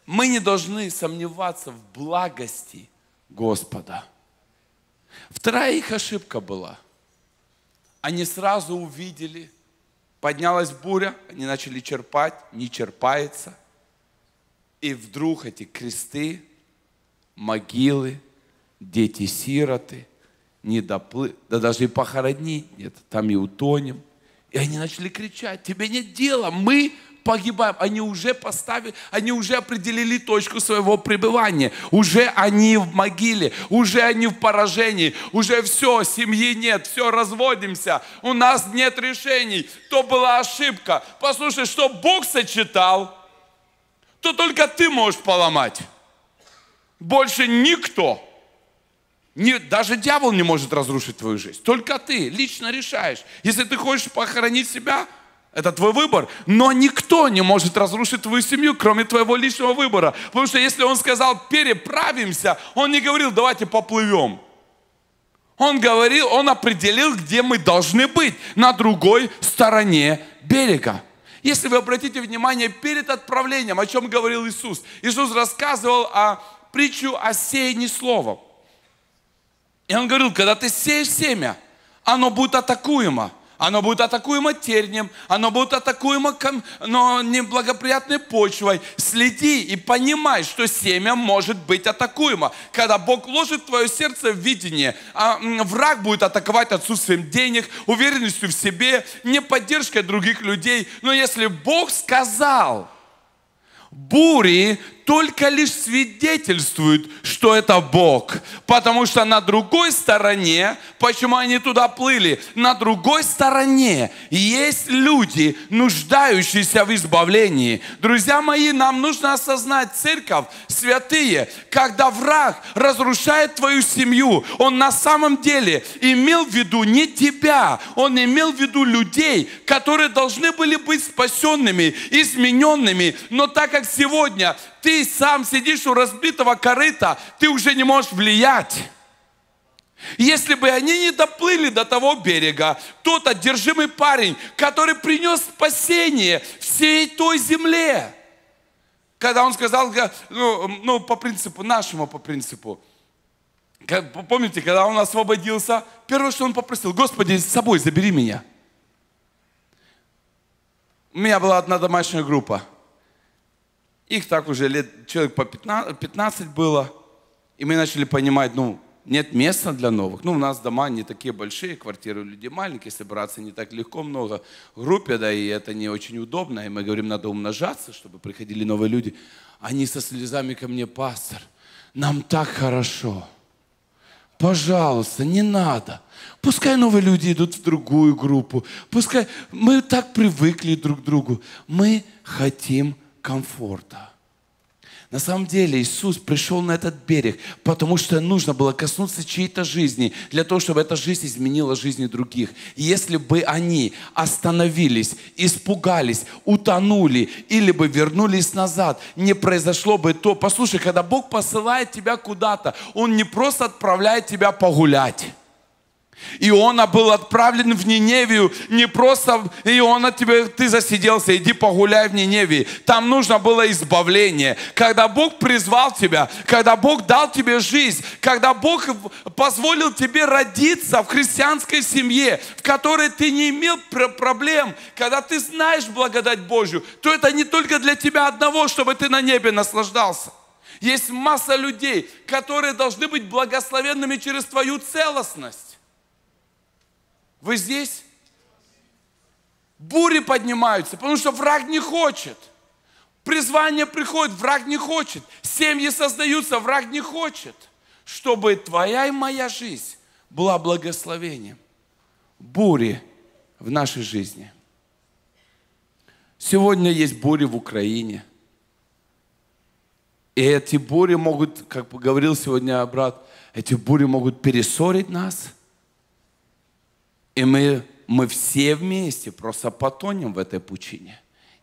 Speaker 1: Мы не должны сомневаться в благости Господа. Вторая их ошибка была. Они сразу увидели, поднялась буря, они начали черпать, не черпается. И вдруг эти кресты, могилы, дети-сироты, не доплы... да даже и похоронить нет, там и утонем. И они начали кричать, тебе нет дела, мы погибаем. Они уже поставили, они уже определили точку своего пребывания. Уже они в могиле, уже они в поражении, уже все, семьи нет, все, разводимся, у нас нет решений. То была ошибка. Послушай, что Бог сочетал, то только ты можешь поломать. Больше никто. Не, даже дьявол не может разрушить твою жизнь. Только ты лично решаешь. Если ты хочешь похоронить себя – это твой выбор. Но никто не может разрушить твою семью, кроме твоего личного выбора. Потому что если он сказал «переправимся», он не говорил «давайте поплывем». Он говорил, он определил, где мы должны быть, на другой стороне берега. Если вы обратите внимание, перед отправлением, о чем говорил Иисус, Иисус рассказывал о притчу о сеянии словом. И он говорил, когда ты сеешь семя, оно будет атакуемо. Оно будет атакуемо тернием, оно будет атакуемо но неблагоприятной почвой. Следи и понимай, что семя может быть атакуемо. Когда Бог ложит в твое сердце видение, а враг будет атаковать отсутствием денег, уверенностью в себе, не поддержкой других людей. Но если Бог сказал, бури только лишь свидетельствует, что это Бог. Потому что на другой стороне, почему они туда плыли, на другой стороне есть люди, нуждающиеся в избавлении. Друзья мои, нам нужно осознать, церковь, святые, когда враг разрушает твою семью, он на самом деле имел в виду не тебя, он имел в виду людей, которые должны были быть спасенными, измененными. Но так как сегодня ты сам сидишь у разбитого корыта, ты уже не можешь влиять. Если бы они не доплыли до того берега, тот одержимый парень, который принес спасение всей той земле, когда он сказал, э, ну, ну по принципу, нашему по принципу, помните, когда он освободился, первое, что он попросил, Господи, с собой забери меня. У меня была одна домашняя группа – их так уже лет, человек по 15, 15 было. И мы начали понимать, ну, нет места для новых. Ну, у нас дома не такие большие, квартиры у людей маленькие, собраться не так легко много. В группе, да, и это не очень удобно. И мы говорим, надо умножаться, чтобы приходили новые люди. Они со слезами ко мне, пастор, нам так хорошо. Пожалуйста, не надо. Пускай новые люди идут в другую группу. Пускай мы так привыкли друг к другу. Мы хотим комфорта. На самом деле Иисус пришел на этот берег, потому что нужно было коснуться чьей-то жизни, для того, чтобы эта жизнь изменила жизни других. И если бы они остановились, испугались, утонули или бы вернулись назад, не произошло бы то. Послушай, когда Бог посылает тебя куда-то, Он не просто отправляет тебя погулять. Иона был отправлен в Ниневию, не просто Иона, тебе, ты засиделся, иди погуляй в Ниневии. Там нужно было избавление. Когда Бог призвал тебя, когда Бог дал тебе жизнь, когда Бог позволил тебе родиться в христианской семье, в которой ты не имел проблем, когда ты знаешь благодать Божью, то это не только для тебя одного, чтобы ты на небе наслаждался. Есть масса людей, которые должны быть благословенными через твою целостность. Вы здесь? Бури поднимаются, потому что враг не хочет. Призвание приходит, враг не хочет. Семьи создаются, враг не хочет. Чтобы твоя и моя жизнь была благословением. Бури в нашей жизни. Сегодня есть бури в Украине. И эти бури могут, как говорил сегодня брат, эти бури могут пересорить нас – и мы, мы все вместе просто потонем в этой пучине.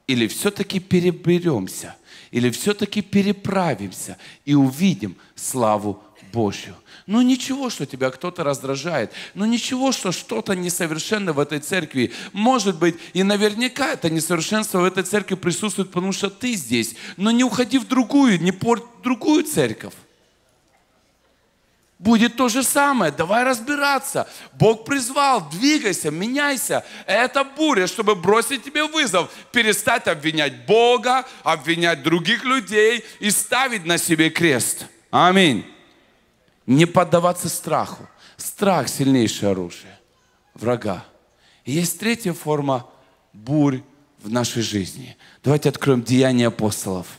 Speaker 1: Или все-таки переберемся, или все-таки переправимся и увидим славу Божью. Ну ничего, что тебя кто-то раздражает. Ну ничего, что что-то несовершенно в этой церкви. Может быть, и наверняка это несовершенство в этой церкви присутствует, потому что ты здесь. Но не уходи в другую, не порт другую церковь будет то же самое. Давай разбираться. Бог призвал, двигайся, меняйся. Это буря, чтобы бросить тебе вызов. Перестать обвинять Бога, обвинять других людей и ставить на себе крест. Аминь. Не поддаваться страху. Страх – сильнейшее оружие врага. И есть третья форма бурь в нашей жизни. Давайте откроем Деяния апостолов –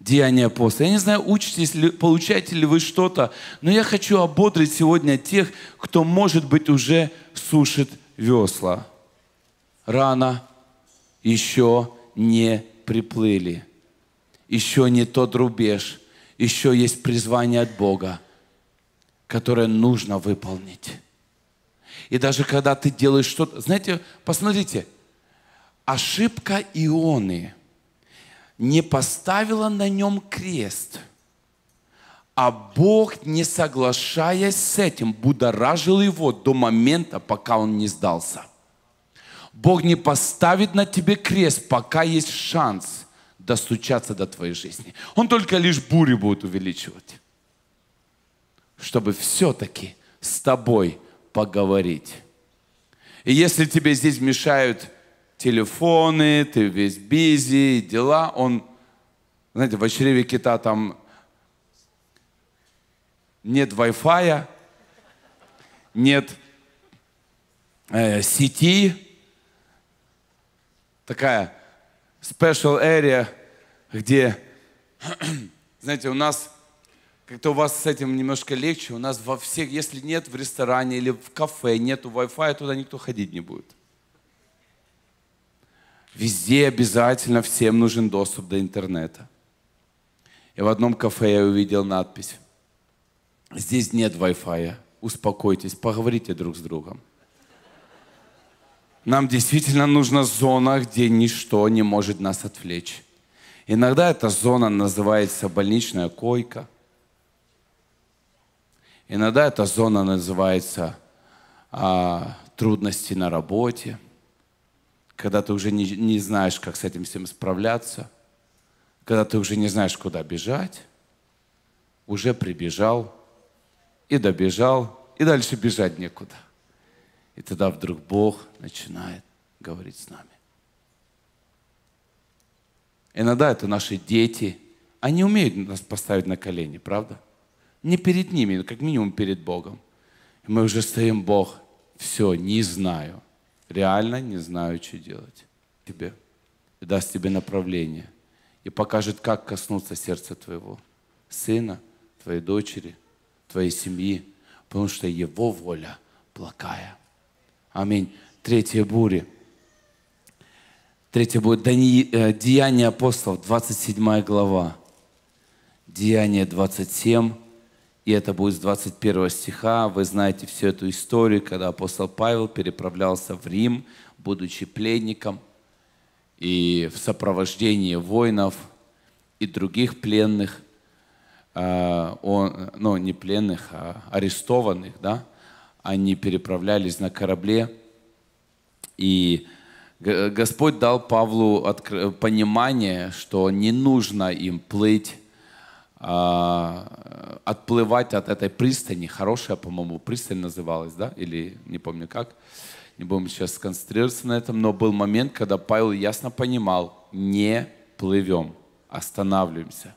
Speaker 1: деяния апостола. Я не знаю, учитесь ли, получаете ли вы что-то, но я хочу ободрить сегодня тех, кто, может быть, уже сушит весла. Рано еще не приплыли. Еще не тот рубеж. Еще есть призвание от Бога, которое нужно выполнить. И даже когда ты делаешь что-то... Знаете, посмотрите, ошибка Ионы – не поставила на нем крест, а Бог, не соглашаясь с этим, будоражил его до момента, пока он не сдался. Бог не поставит на тебе крест, пока есть шанс достучаться до твоей жизни. Он только лишь бури будет увеличивать, чтобы все-таки с тобой поговорить. И если тебе здесь мешают телефоны, ты весь бизи, дела. Он, знаете, в очреве кита там нет Wi-Fi, нет э, сети, такая special area, где, знаете, у нас как-то у вас с этим немножко легче. У нас во всех, если нет в ресторане или в кафе, нету Wi-Fi, туда никто ходить не будет. Везде обязательно всем нужен доступ до интернета. И в одном кафе я увидел надпись. Здесь нет Wi-Fi. Успокойтесь, поговорите друг с другом. Нам действительно нужна зона, где ничто не может нас отвлечь. Иногда эта зона называется больничная койка. Иногда эта зона называется а, трудности на работе когда ты уже не, не знаешь, как с этим всем справляться, когда ты уже не знаешь, куда бежать, уже прибежал и добежал, и дальше бежать некуда. И тогда вдруг Бог начинает говорить с нами. Иногда это наши дети. Они умеют нас поставить на колени, правда? Не перед ними, но как минимум перед Богом. И мы уже стоим, Бог, все, не знаю – реально не знаю, что делать тебе. И даст тебе направление. И покажет, как коснуться сердца твоего сына, твоей дочери, твоей семьи. Потому что его воля благая. Аминь. Третья буря. Третья будет э, Деяние апостолов, 27 глава. Деяние 27, и это будет с 21 стиха. Вы знаете всю эту историю, когда апостол Павел переправлялся в Рим, будучи пленником, и в сопровождении воинов и других пленных, а, он, ну, не пленных, а арестованных, да, они переправлялись на корабле, и Господь дал Павлу понимание, что не нужно им плыть а, отплывать от этой пристани. Хорошая, по-моему, пристань называлась, да? Или не помню как. Не будем сейчас сконцентрироваться на этом, но был момент, когда Павел ясно понимал, не плывем, останавливаемся.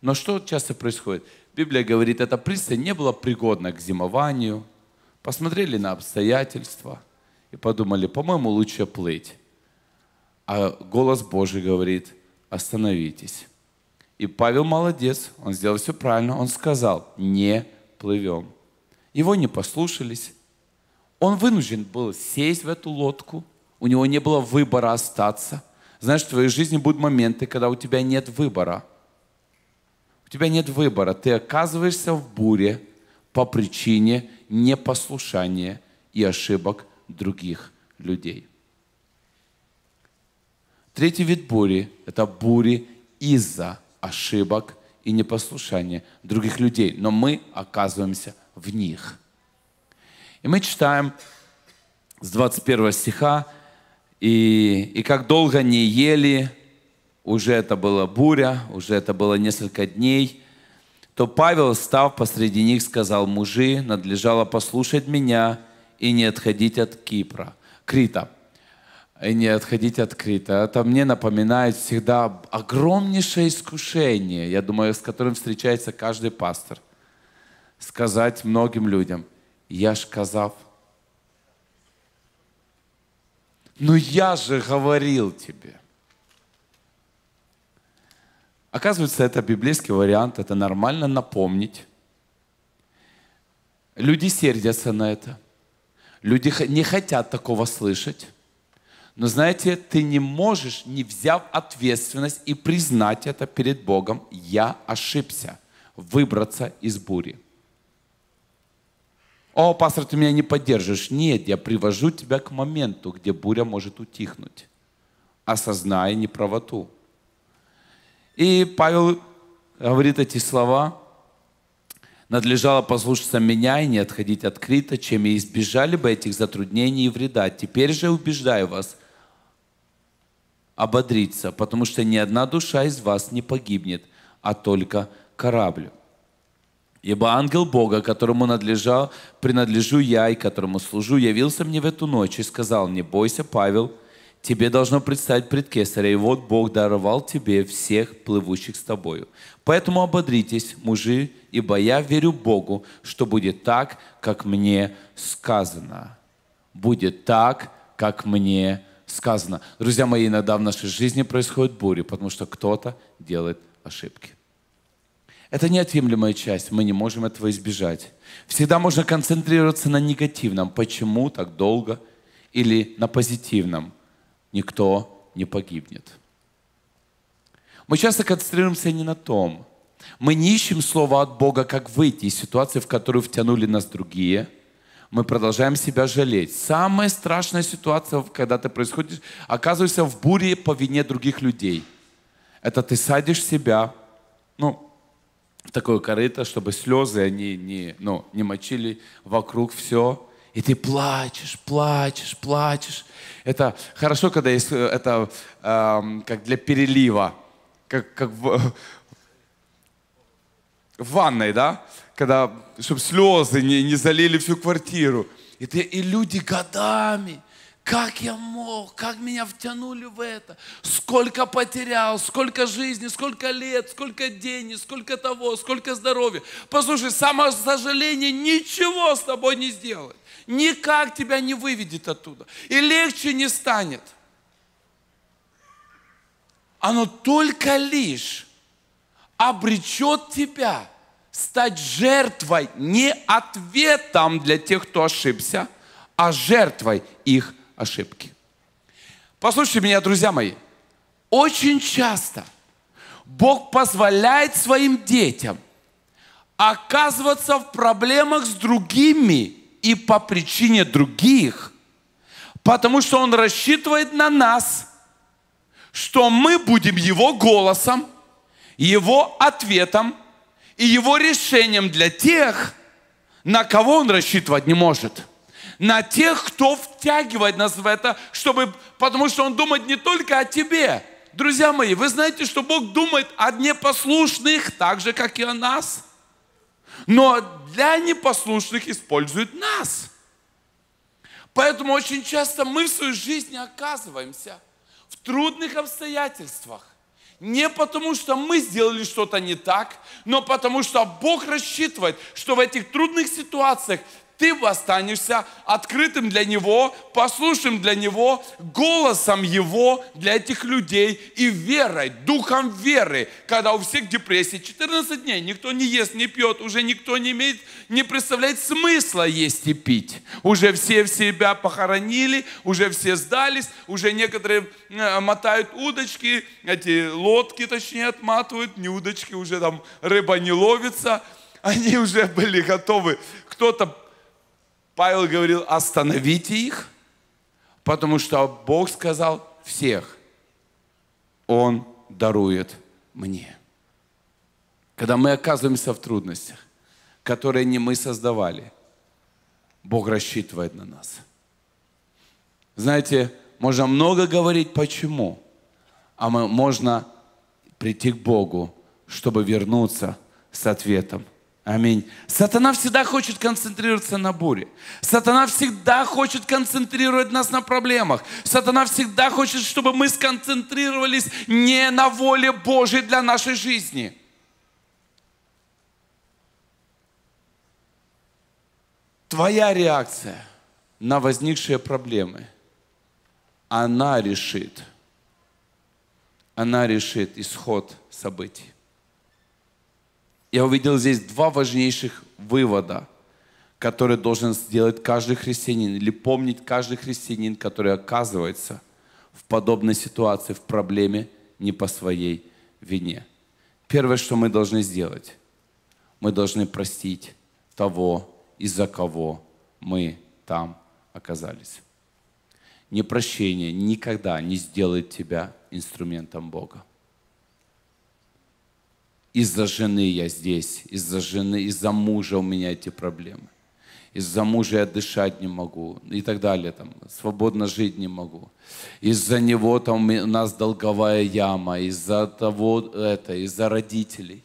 Speaker 1: Но что часто происходит? Библия говорит, эта пристань не была пригодна к зимованию. Посмотрели на обстоятельства и подумали, по-моему, лучше плыть. А голос Божий говорит, остановитесь и Павел молодец, он сделал все правильно, он сказал, не плывем. Его не послушались. Он вынужден был сесть в эту лодку, у него не было выбора остаться. Знаешь, в твоей жизни будут моменты, когда у тебя нет выбора. У тебя нет выбора. Ты оказываешься в буре по причине непослушания и ошибок других людей. Третий вид бури – это бури из-за ошибок и непослушания других людей, но мы оказываемся в них. И мы читаем с 21 стиха, и, и как долго не ели, уже это была буря, уже это было несколько дней, то Павел, став посреди них, сказал, мужи, надлежало послушать меня и не отходить от Кипра. Крита и не отходить открыто. Это мне напоминает всегда огромнейшее искушение, я думаю, с которым встречается каждый пастор. Сказать многим людям, я ж казав. Ну я же говорил тебе. Оказывается, это библейский вариант, это нормально напомнить. Люди сердятся на это. Люди не хотят такого слышать. Но знаете, ты не можешь, не взяв ответственность и признать это перед Богом, я ошибся, выбраться из бури. О, пастор, ты меня не поддержишь. Нет, я привожу тебя к моменту, где буря может утихнуть, осозная неправоту. И Павел говорит эти слова, надлежало послушаться меня и не отходить открыто, чем и избежали бы этих затруднений и вреда. Теперь же убеждаю вас, ободриться, потому что ни одна душа из вас не погибнет, а только корабль. Ибо ангел Бога, которому надлежал, принадлежу я и которому служу, явился мне в эту ночь и сказал мне, бойся, Павел, тебе должно предстать пред Кесаря, и вот Бог даровал тебе всех плывущих с тобою. Поэтому ободритесь, мужи, ибо я верю Богу, что будет так, как мне сказано. Будет так, как мне сказано сказано. Друзья мои, иногда в нашей жизни происходят бури, потому что кто-то делает ошибки. Это неотъемлемая часть, мы не можем этого избежать. Всегда можно концентрироваться на негативном, почему так долго, или на позитивном. Никто не погибнет. Мы часто концентрируемся не на том. Мы не ищем слова от Бога, как выйти из ситуации, в которую втянули нас другие – мы продолжаем себя жалеть. Самая страшная ситуация, когда ты происходишь, оказываешься в буре по вине других людей. Это ты садишь себя, ну, в такое корыто, чтобы слезы, они не, ну, не мочили вокруг все. И ты плачешь, плачешь, плачешь. Это хорошо, когда есть э, это э, как для перелива, как, как в, в ванной, да? когда, чтобы слезы не, не залили всю квартиру. И, ты, и люди годами, как я мог, как меня втянули в это, сколько потерял, сколько жизни, сколько лет, сколько денег, сколько того, сколько здоровья. Послушай, сожаление ничего с тобой не сделает, никак тебя не выведет оттуда, и легче не станет. Оно только лишь обречет тебя – стать жертвой не ответом для тех, кто ошибся, а жертвой их ошибки. Послушайте меня, друзья мои. Очень часто Бог позволяет своим детям оказываться в проблемах с другими и по причине других, потому что Он рассчитывает на нас, что мы будем Его голосом, Его ответом – и его решением для тех, на кого он рассчитывать не может. На тех, кто втягивает нас в это, чтобы, потому что он думает не только о тебе. Друзья мои, вы знаете, что Бог думает о непослушных так же, как и о нас. Но для непослушных использует нас. Поэтому очень часто мы в своей жизни оказываемся в трудных обстоятельствах. Не потому, что мы сделали что-то не так, но потому, что Бог рассчитывает, что в этих трудных ситуациях ты останешься открытым для Него, послушным для Него, голосом Его для этих людей и верой, духом веры, когда у всех депрессия 14 дней, никто не ест, не пьет, уже никто не имеет, не представляет смысла есть и пить. Уже все в себя похоронили, уже все сдались, уже некоторые э, мотают удочки, эти лодки точнее отматывают, не удочки, уже там рыба не ловится, они уже были готовы. Кто-то Павел говорил, остановите их, потому что Бог сказал всех. Он дарует мне. Когда мы оказываемся в трудностях, которые не мы создавали, Бог рассчитывает на нас. Знаете, можно много говорить, почему, а мы, можно прийти к Богу, чтобы вернуться с ответом – Аминь. Сатана всегда хочет концентрироваться на буре. Сатана всегда хочет концентрировать нас на проблемах. Сатана всегда хочет, чтобы мы сконцентрировались не на воле Божьей для нашей жизни. Твоя реакция на возникшие проблемы, она решит, она решит исход событий я увидел здесь два важнейших вывода, которые должен сделать каждый христианин или помнить каждый христианин, который оказывается в подобной ситуации, в проблеме не по своей вине. Первое, что мы должны сделать, мы должны простить того, из-за кого мы там оказались. Непрощение никогда не сделает тебя инструментом Бога. Из-за жены я здесь, из-за жены, из-за мужа у меня эти проблемы. Из-за мужа я дышать не могу и так далее. Там, свободно жить не могу. Из-за него там у нас долговая яма, из-за того это, из-за родителей.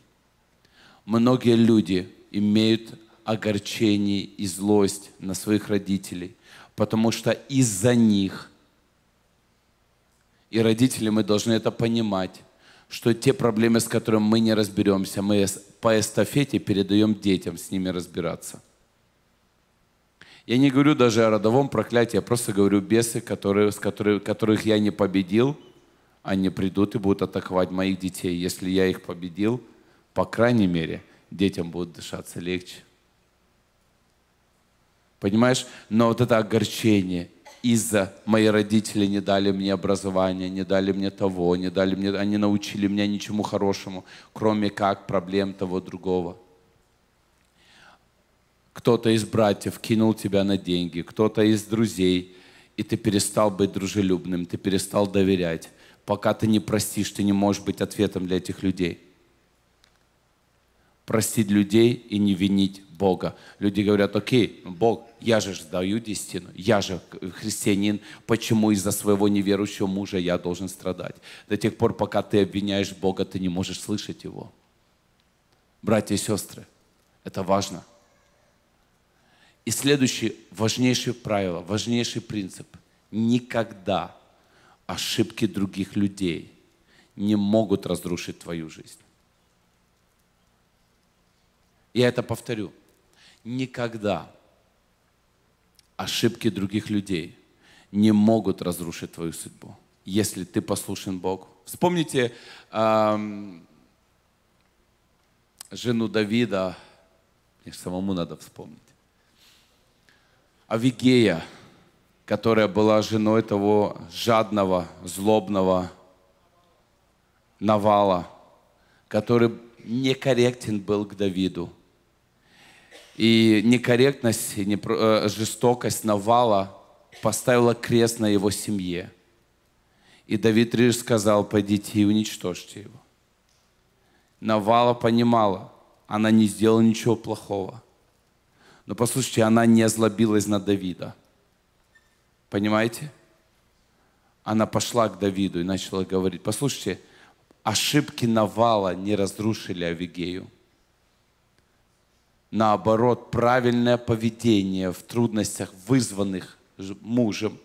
Speaker 1: Многие люди имеют огорчение и злость на своих родителей, потому что из-за них, и родители мы должны это понимать, что те проблемы, с которыми мы не разберемся, мы по эстафете передаем детям с ними разбираться. Я не говорю даже о родовом проклятии, я просто говорю бесы, которые, с которые, которых я не победил, они придут и будут атаковать моих детей. Если я их победил, по крайней мере, детям будет дышаться легче. Понимаешь? Но вот это огорчение – из-за мои родители не дали мне образования, не дали мне того, не дали мне, они научили меня ничему хорошему, кроме как проблем того другого. Кто-то из братьев кинул тебя на деньги, кто-то из друзей, и ты перестал быть дружелюбным, ты перестал доверять. Пока ты не простишь, ты не можешь быть ответом для этих людей простить людей и не винить Бога. Люди говорят, окей, Бог, я же сдаю десятину, я же христианин, почему из-за своего неверующего мужа я должен страдать? До тех пор, пока ты обвиняешь Бога, ты не можешь слышать Его. Братья и сестры, это важно. И следующее важнейшее правило, важнейший принцип. Никогда ошибки других людей не могут разрушить твою жизнь. Я это повторю. Никогда ошибки других людей не могут разрушить твою судьбу, если ты послушен Богу. Вспомните эм, жену Давида, мне самому надо вспомнить, Авигея, которая была женой того жадного, злобного Навала, который некорректен был к Давиду – и некорректность, и э, жестокость Навала поставила крест на его семье. И Давид лишь сказал, пойдите и уничтожьте его. Навала понимала, она не сделала ничего плохого. Но послушайте, она не озлобилась на Давида. Понимаете? Она пошла к Давиду и начала говорить, послушайте, ошибки Навала не разрушили Авигею наоборот, правильное поведение в трудностях, вызванных мужем,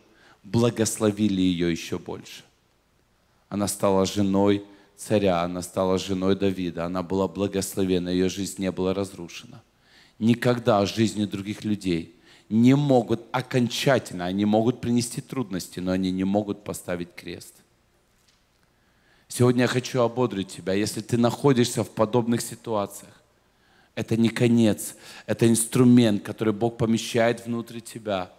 Speaker 1: благословили ее еще больше. Она стала женой царя, она стала женой Давида, она была благословена, ее жизнь не была разрушена. Никогда жизни других людей не могут окончательно, они могут принести трудности, но они не могут поставить крест. Сегодня я хочу ободрить тебя, если ты находишься в подобных ситуациях, это не конец, это инструмент, который Бог помещает внутрь тебя,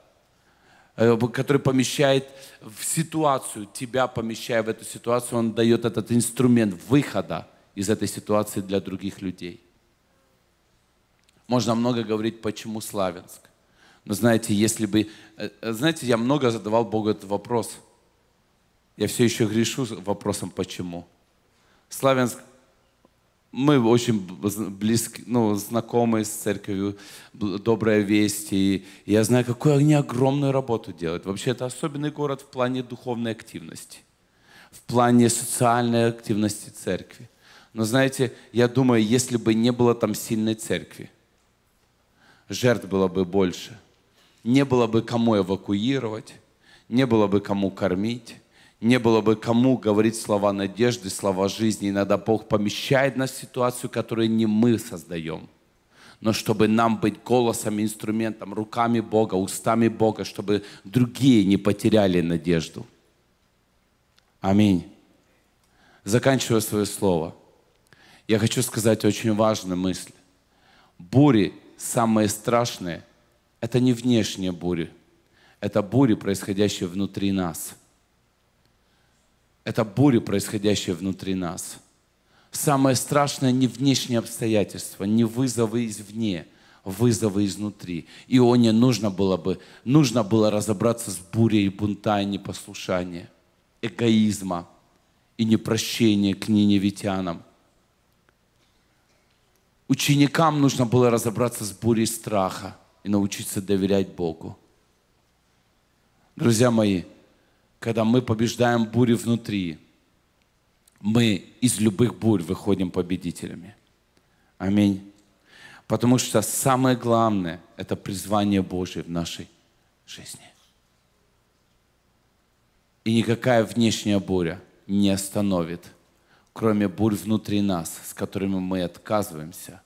Speaker 1: э, который помещает в ситуацию, тебя помещая в эту ситуацию, он дает этот инструмент выхода из этой ситуации для других людей. Можно много говорить, почему Славянск. Но знаете, если бы... Э, э, знаете, я много задавал Богу этот вопрос. Я все еще грешу вопросом, почему. Славянск мы очень близки, ну, знакомы с церковью, добрая весть, и я знаю, какую они огромную работу делают. Вообще, это особенный город в плане духовной активности, в плане социальной активности церкви. Но знаете, я думаю, если бы не было там сильной церкви, жертв было бы больше, не было бы кому эвакуировать, не было бы кому кормить, не было бы кому говорить слова надежды, слова жизни. Иногда Бог помещает нас в ситуацию, которую не мы создаем, но чтобы нам быть голосом, инструментом, руками Бога, устами Бога, чтобы другие не потеряли надежду. Аминь. Заканчивая свое слово, я хочу сказать очень важную мысль. Бури самые страшные – это не внешние бури, это бури, происходящие внутри нас – это буря, происходящая внутри нас. Самое страшное не внешние обстоятельства, не вызовы извне, вызовы изнутри. Ионе нужно было бы, нужно было разобраться с бурей бунта и непослушания, эгоизма и непрощения к ниневитянам. Ученикам нужно было разобраться с бурей страха и научиться доверять Богу. Друзья мои, когда мы побеждаем бури внутри, мы из любых бурь выходим победителями. Аминь. Потому что самое главное – это призвание Божье в нашей жизни. И никакая внешняя буря не остановит, кроме бурь внутри нас, с которыми мы отказываемся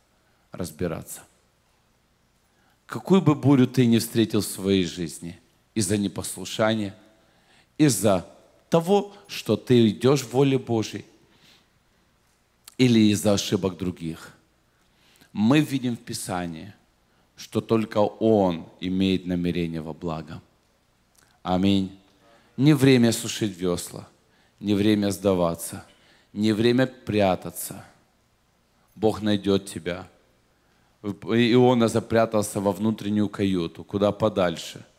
Speaker 1: разбираться. Какую бы бурю ты не встретил в своей жизни из-за непослушания – из-за того, что ты идешь в воле Божьей или из-за ошибок других. Мы видим в Писании, что только Он имеет намерение во благо. Аминь. Не время сушить весла, не время сдаваться, не время прятаться. Бог найдет тебя. И Он запрятался во внутреннюю каюту, куда подальше –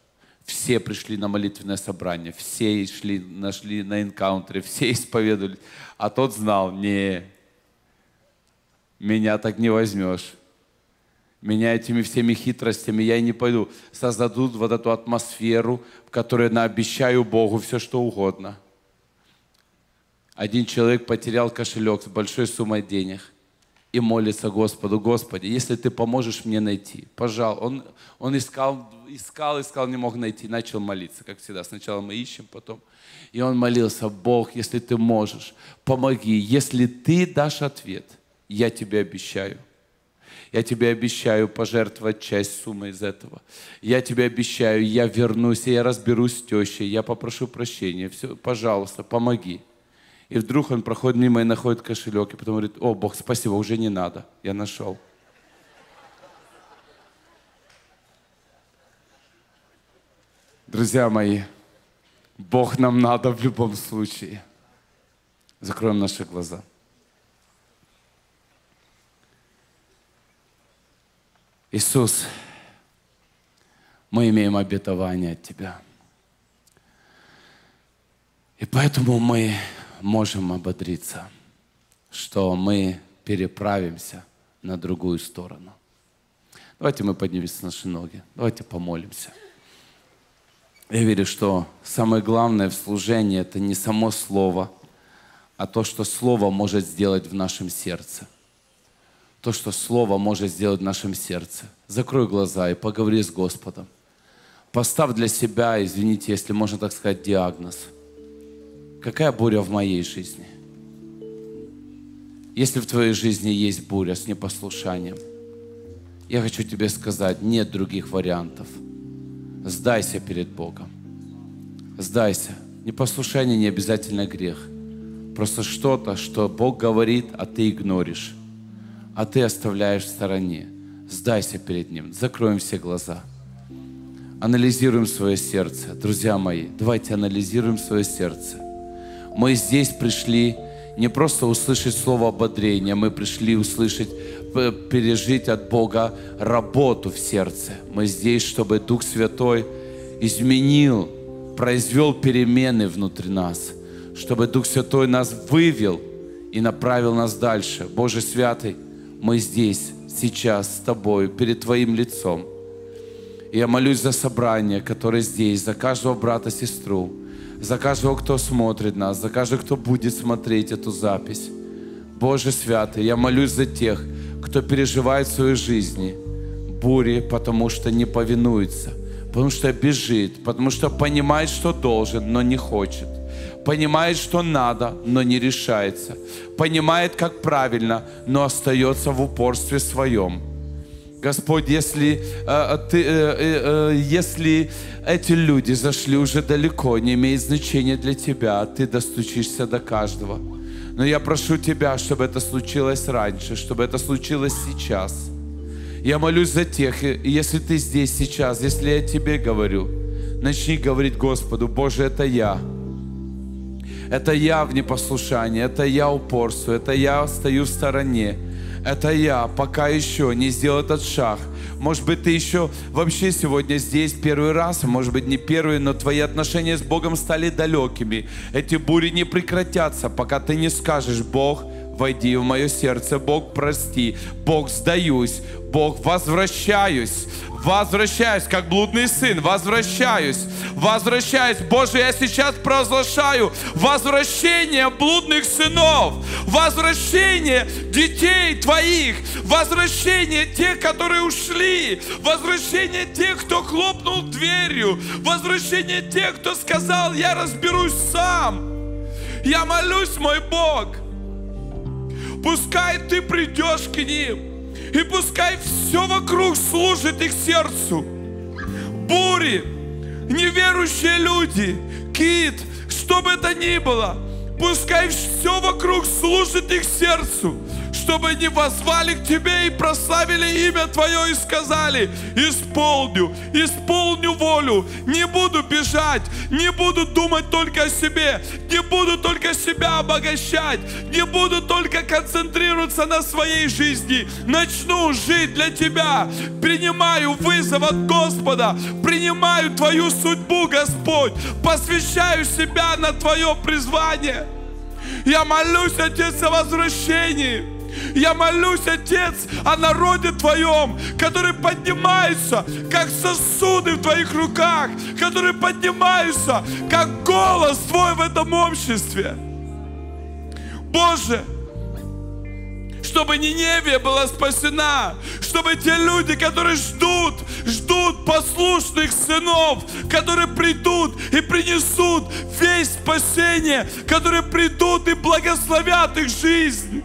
Speaker 1: все пришли на молитвенное собрание, все шли, нашли на энкаунтере, все исповедовали. А тот знал, не, меня так не возьмешь. Меня этими всеми хитростями я и не пойду. Создадут вот эту атмосферу, в которой я обещаю Богу все, что угодно. Один человек потерял кошелек с большой суммой денег и молится Господу, Господи, если Ты поможешь мне найти, пожалуй, Он, он искал, искал, искал, не мог найти, начал молиться, как всегда. Сначала мы ищем, потом. И он молился, Бог, если Ты можешь, помоги. Если Ты дашь ответ, я Тебе обещаю. Я тебе обещаю пожертвовать часть суммы из этого. Я тебе обещаю, я вернусь, и я разберусь с тещей, я попрошу прощения. Все, пожалуйста, помоги. И вдруг он проходит мимо и находит кошелек, и потом говорит, о, Бог, спасибо, уже не надо, я нашел. Друзья мои, Бог нам надо в любом случае. Закроем наши глаза. Иисус, мы имеем обетование от Тебя. И поэтому мы можем ободриться, что мы переправимся на другую сторону. Давайте мы поднимемся на наши ноги, давайте помолимся. Я верю, что самое главное в служении – это не само слово, а то, что слово может сделать в нашем сердце. То, что слово может сделать в нашем сердце. Закрой глаза и поговори с Господом. Поставь для себя, извините, если можно так сказать, диагноз – какая буря в моей жизни? Если в твоей жизни есть буря с непослушанием, я хочу тебе сказать, нет других вариантов. Сдайся перед Богом. Сдайся. Непослушание не обязательно грех. Просто что-то, что Бог говорит, а ты игноришь. А ты оставляешь в стороне. Сдайся перед Ним. Закроем все глаза. Анализируем свое сердце. Друзья мои, давайте анализируем свое сердце. Мы здесь пришли не просто услышать слово ободрения, мы пришли услышать, э, пережить от Бога работу в сердце. Мы здесь, чтобы Дух Святой изменил, произвел перемены внутри нас, чтобы Дух Святой нас вывел и направил нас дальше. Боже Святый, мы здесь, сейчас с Тобой перед Твоим лицом. я молюсь за собрание, которое здесь, за каждого брата, сестру, за каждого, кто смотрит нас, за каждого, кто будет смотреть эту запись. Боже святый, я молюсь за тех, кто переживает в своей жизни бури, потому что не повинуется, потому что бежит, потому что понимает, что должен, но не хочет понимает, что надо, но не решается, понимает, как правильно, но остается в упорстве своем. Господь, если, э, э ты, э, э, э, если эти люди зашли уже далеко, не имеет значения для тебя, ты достучишься до каждого. Но я прошу тебя, чтобы это случилось раньше, чтобы это случилось сейчас. Я молюсь за тех, если ты здесь сейчас, если я тебе говорю, начни говорить Господу, Боже, это я. Это я в непослушании, это я упорствую, это я стою в стороне это я, пока еще не сделал этот шаг. Может быть, ты еще вообще сегодня здесь первый раз, может быть, не первый, но твои отношения с Богом стали далекими. Эти бури не прекратятся, пока ты не скажешь, Бог, Войди в мое сердце, Бог, прости, Бог, сдаюсь, Бог, возвращаюсь, возвращаюсь, как блудный сын, возвращаюсь, возвращаюсь. Боже, я сейчас провозглашаю возвращение блудных сынов, возвращение детей Твоих, возвращение тех, которые ушли, возвращение тех, кто хлопнул дверью, возвращение тех, кто сказал, я разберусь сам. Я молюсь, мой Бог – Пускай ты придешь к ним, и пускай все вокруг служит их сердцу. Бури, неверующие люди, кит, что бы это ни было, пускай все вокруг служит их сердцу чтобы они возвали к Тебе и прославили имя Твое и сказали, исполню, исполню волю, не буду бежать, не буду думать только о себе, не буду только себя обогащать, не буду только концентрироваться на своей жизни, начну жить для Тебя, принимаю вызов от Господа, принимаю Твою судьбу, Господь, посвящаю себя на Твое призвание. Я молюсь, Отец, о возвращении. Я молюсь, Отец, о народе Твоем, который поднимается, как сосуды в Твоих руках, который поднимается, как голос Твой в этом обществе. Боже, чтобы Ниневия была спасена, чтобы те люди, которые ждут, ждут послушных сынов, которые придут и принесут весь спасение, которые придут и благословят их жизнь.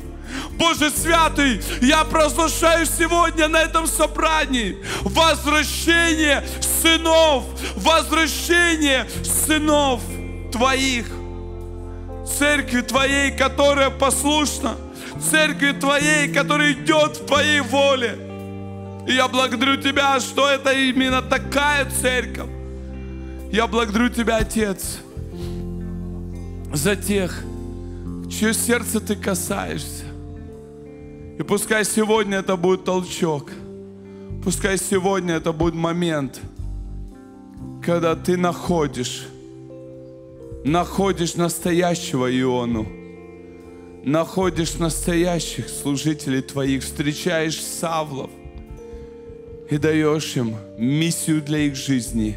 Speaker 1: Боже святый, я прослушаю сегодня на этом собрании возвращение сынов, возвращение сынов твоих, церкви твоей, которая послушна, церкви твоей, которая идет в твоей воле. И я благодарю Тебя, что это именно такая церковь. Я благодарю Тебя, Отец, за тех, чье сердце Ты касаешься. И пускай сегодня это будет толчок. Пускай сегодня это будет момент, когда ты находишь, находишь настоящего Иону, находишь настоящих служителей твоих, встречаешь Савлов и даешь им миссию для их жизни.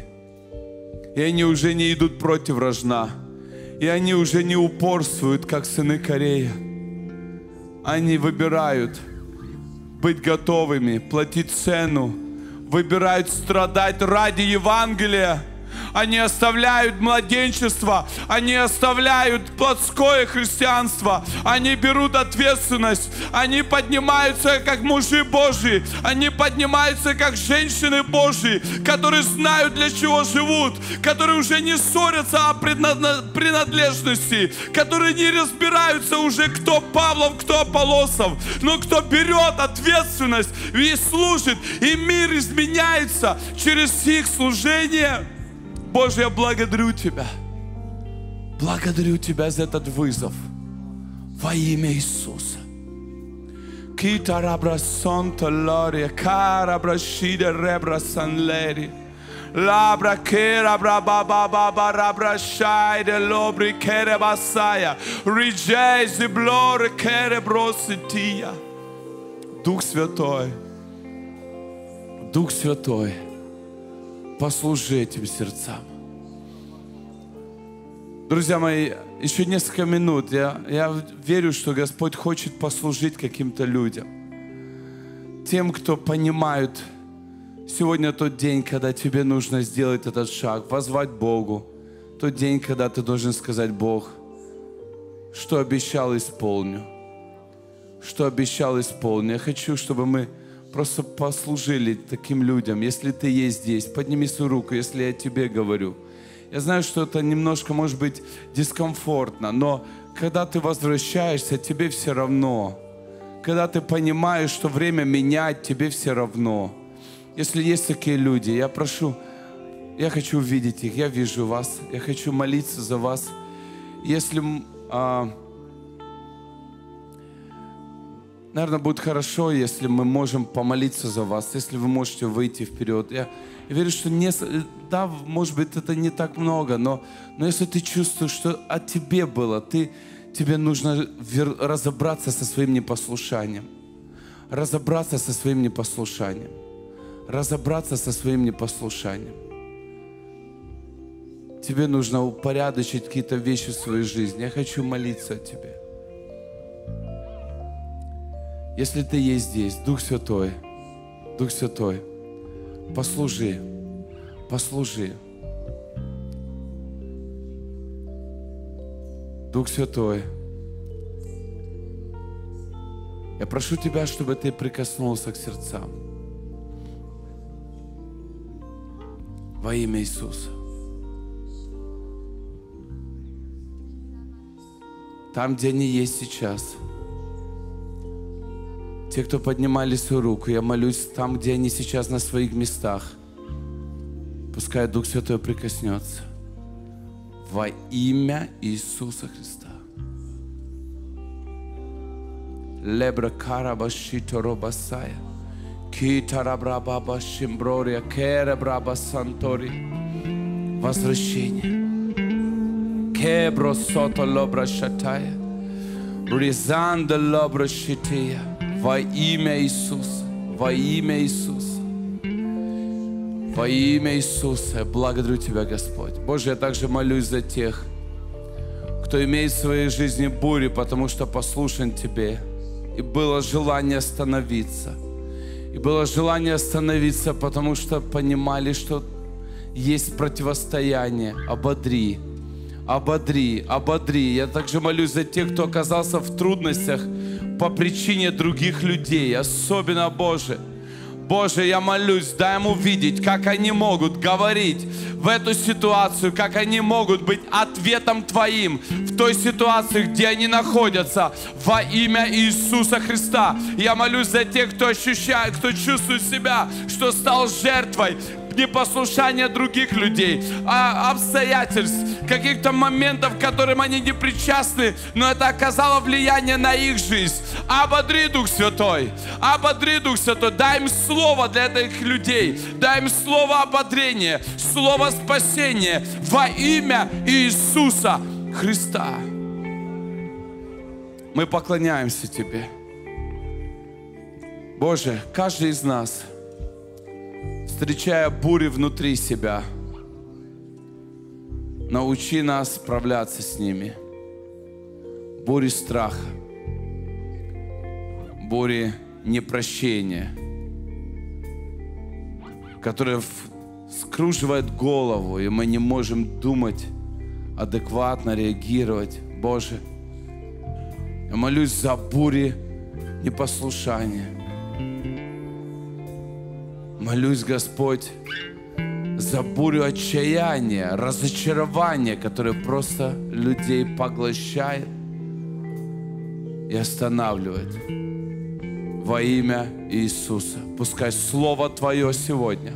Speaker 1: И они уже не идут против рожна, и они уже не упорствуют, как сыны Корея они выбирают быть готовыми, платить цену, выбирают страдать ради Евангелия – они оставляют младенчество, они оставляют плотское христианство, они берут ответственность, они поднимаются как мужи Божьи, они поднимаются как женщины Божьи, которые знают, для чего живут, которые уже не ссорятся о принадлежности, которые не разбираются уже, кто Павлов, кто Аполосов, но кто берет ответственность и служит, и мир изменяется через их служение. Боже, я благодарю Тебя. Благодарю Тебя за этот вызов. Во имя Иисуса. Кита рабра сонта лория, кара брашида ребра санлери. Лабра кера браба баба барабра шайде лобри кере басая. Риджей зиблоре кере бросития. Дух Святой, Дух Святой, послужи этим сердцам. Друзья мои, еще несколько минут. Я, я верю, что Господь хочет послужить каким-то людям. Тем, кто понимают, сегодня тот день, когда тебе нужно сделать этот шаг, позвать Богу. Тот день, когда ты должен сказать, Бог, что обещал, исполню. Что обещал, исполню. Я хочу, чтобы мы просто послужили таким людям. Если ты есть здесь, подними свою руку, если я тебе говорю. Я знаю, что это немножко может быть дискомфортно, но когда ты возвращаешься, тебе все равно. Когда ты понимаешь, что время менять, тебе все равно. Если есть такие люди, я прошу, я хочу увидеть их, я вижу вас, я хочу молиться за вас. Если а, Наверное, будет хорошо, если мы можем помолиться за вас, если вы можете выйти вперед. Я, я верю, что не, да, может быть, это не так много, но, но если ты чувствуешь, что от тебе было, ты, тебе нужно вер, разобраться со своим непослушанием. Разобраться со своим непослушанием. Разобраться со своим непослушанием. Тебе нужно упорядочить какие-то вещи в своей жизни. Я хочу молиться о тебе. Если ты есть здесь, Дух Святой, Дух Святой, послужи, послужи. Дух Святой, я прошу Тебя, чтобы Ты прикоснулся к сердцам. Во имя Иисуса. Там, где они есть сейчас – те, кто поднимали свою руку, я молюсь там, где они сейчас на своих местах. Пускай Дух Святой прикоснется. Во имя Иисуса Христа. Лебра карабашито робасая. Китарабрабаба шимбрория сантори. Возвращение. Кебро сото лобра шатая. Ризанда лобра шития. Во имя Иисуса, во имя Иисуса, во имя Иисуса, я благодарю Тебя, Господь. Боже, я также молюсь за тех, кто имеет в своей жизни бури, потому что послушен Тебе. И было желание остановиться. И было желание остановиться, потому что понимали, что есть противостояние. Ободри, ободри, ободри. Я также молюсь за тех, кто оказался в трудностях, по причине других людей, особенно Боже. Боже, я молюсь, дай им увидеть, как они могут говорить в эту ситуацию, как они могут быть ответом Твоим в той ситуации, где они находятся, во имя Иисуса Христа. Я молюсь за тех, кто ощущает, кто чувствует себя, что стал жертвой, непослушания других людей, а обстоятельств, каких-то моментов, к которым они не причастны, но это оказало влияние на их жизнь. Ободри, Дух Святой, ободри, Дух Святой, дай им слово для этих людей, дай им слово ободрения, слово спасения во имя Иисуса Христа. Мы поклоняемся Тебе. Боже, каждый из нас – встречая бури внутри себя. Научи нас справляться с ними. Бури страха, бури непрощения, которые скруживают голову, и мы не можем думать, адекватно реагировать. Боже, я молюсь за бури непослушания. Молюсь, Господь, за бурю отчаяния, разочарования, которое просто людей поглощает и останавливает. Во имя Иисуса. Пускай Слово Твое сегодня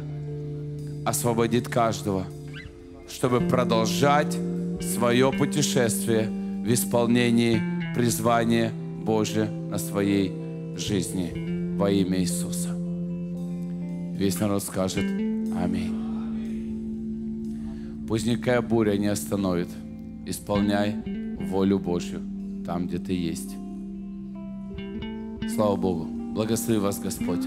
Speaker 1: освободит каждого, чтобы продолжать свое путешествие в исполнении призвания Божия на своей жизни во имя Иисуса. Весь народ скажет Аминь. Пусть никакая буря не остановит. Исполняй волю Божью там, где ты есть. Слава Богу. Благослови вас Господь.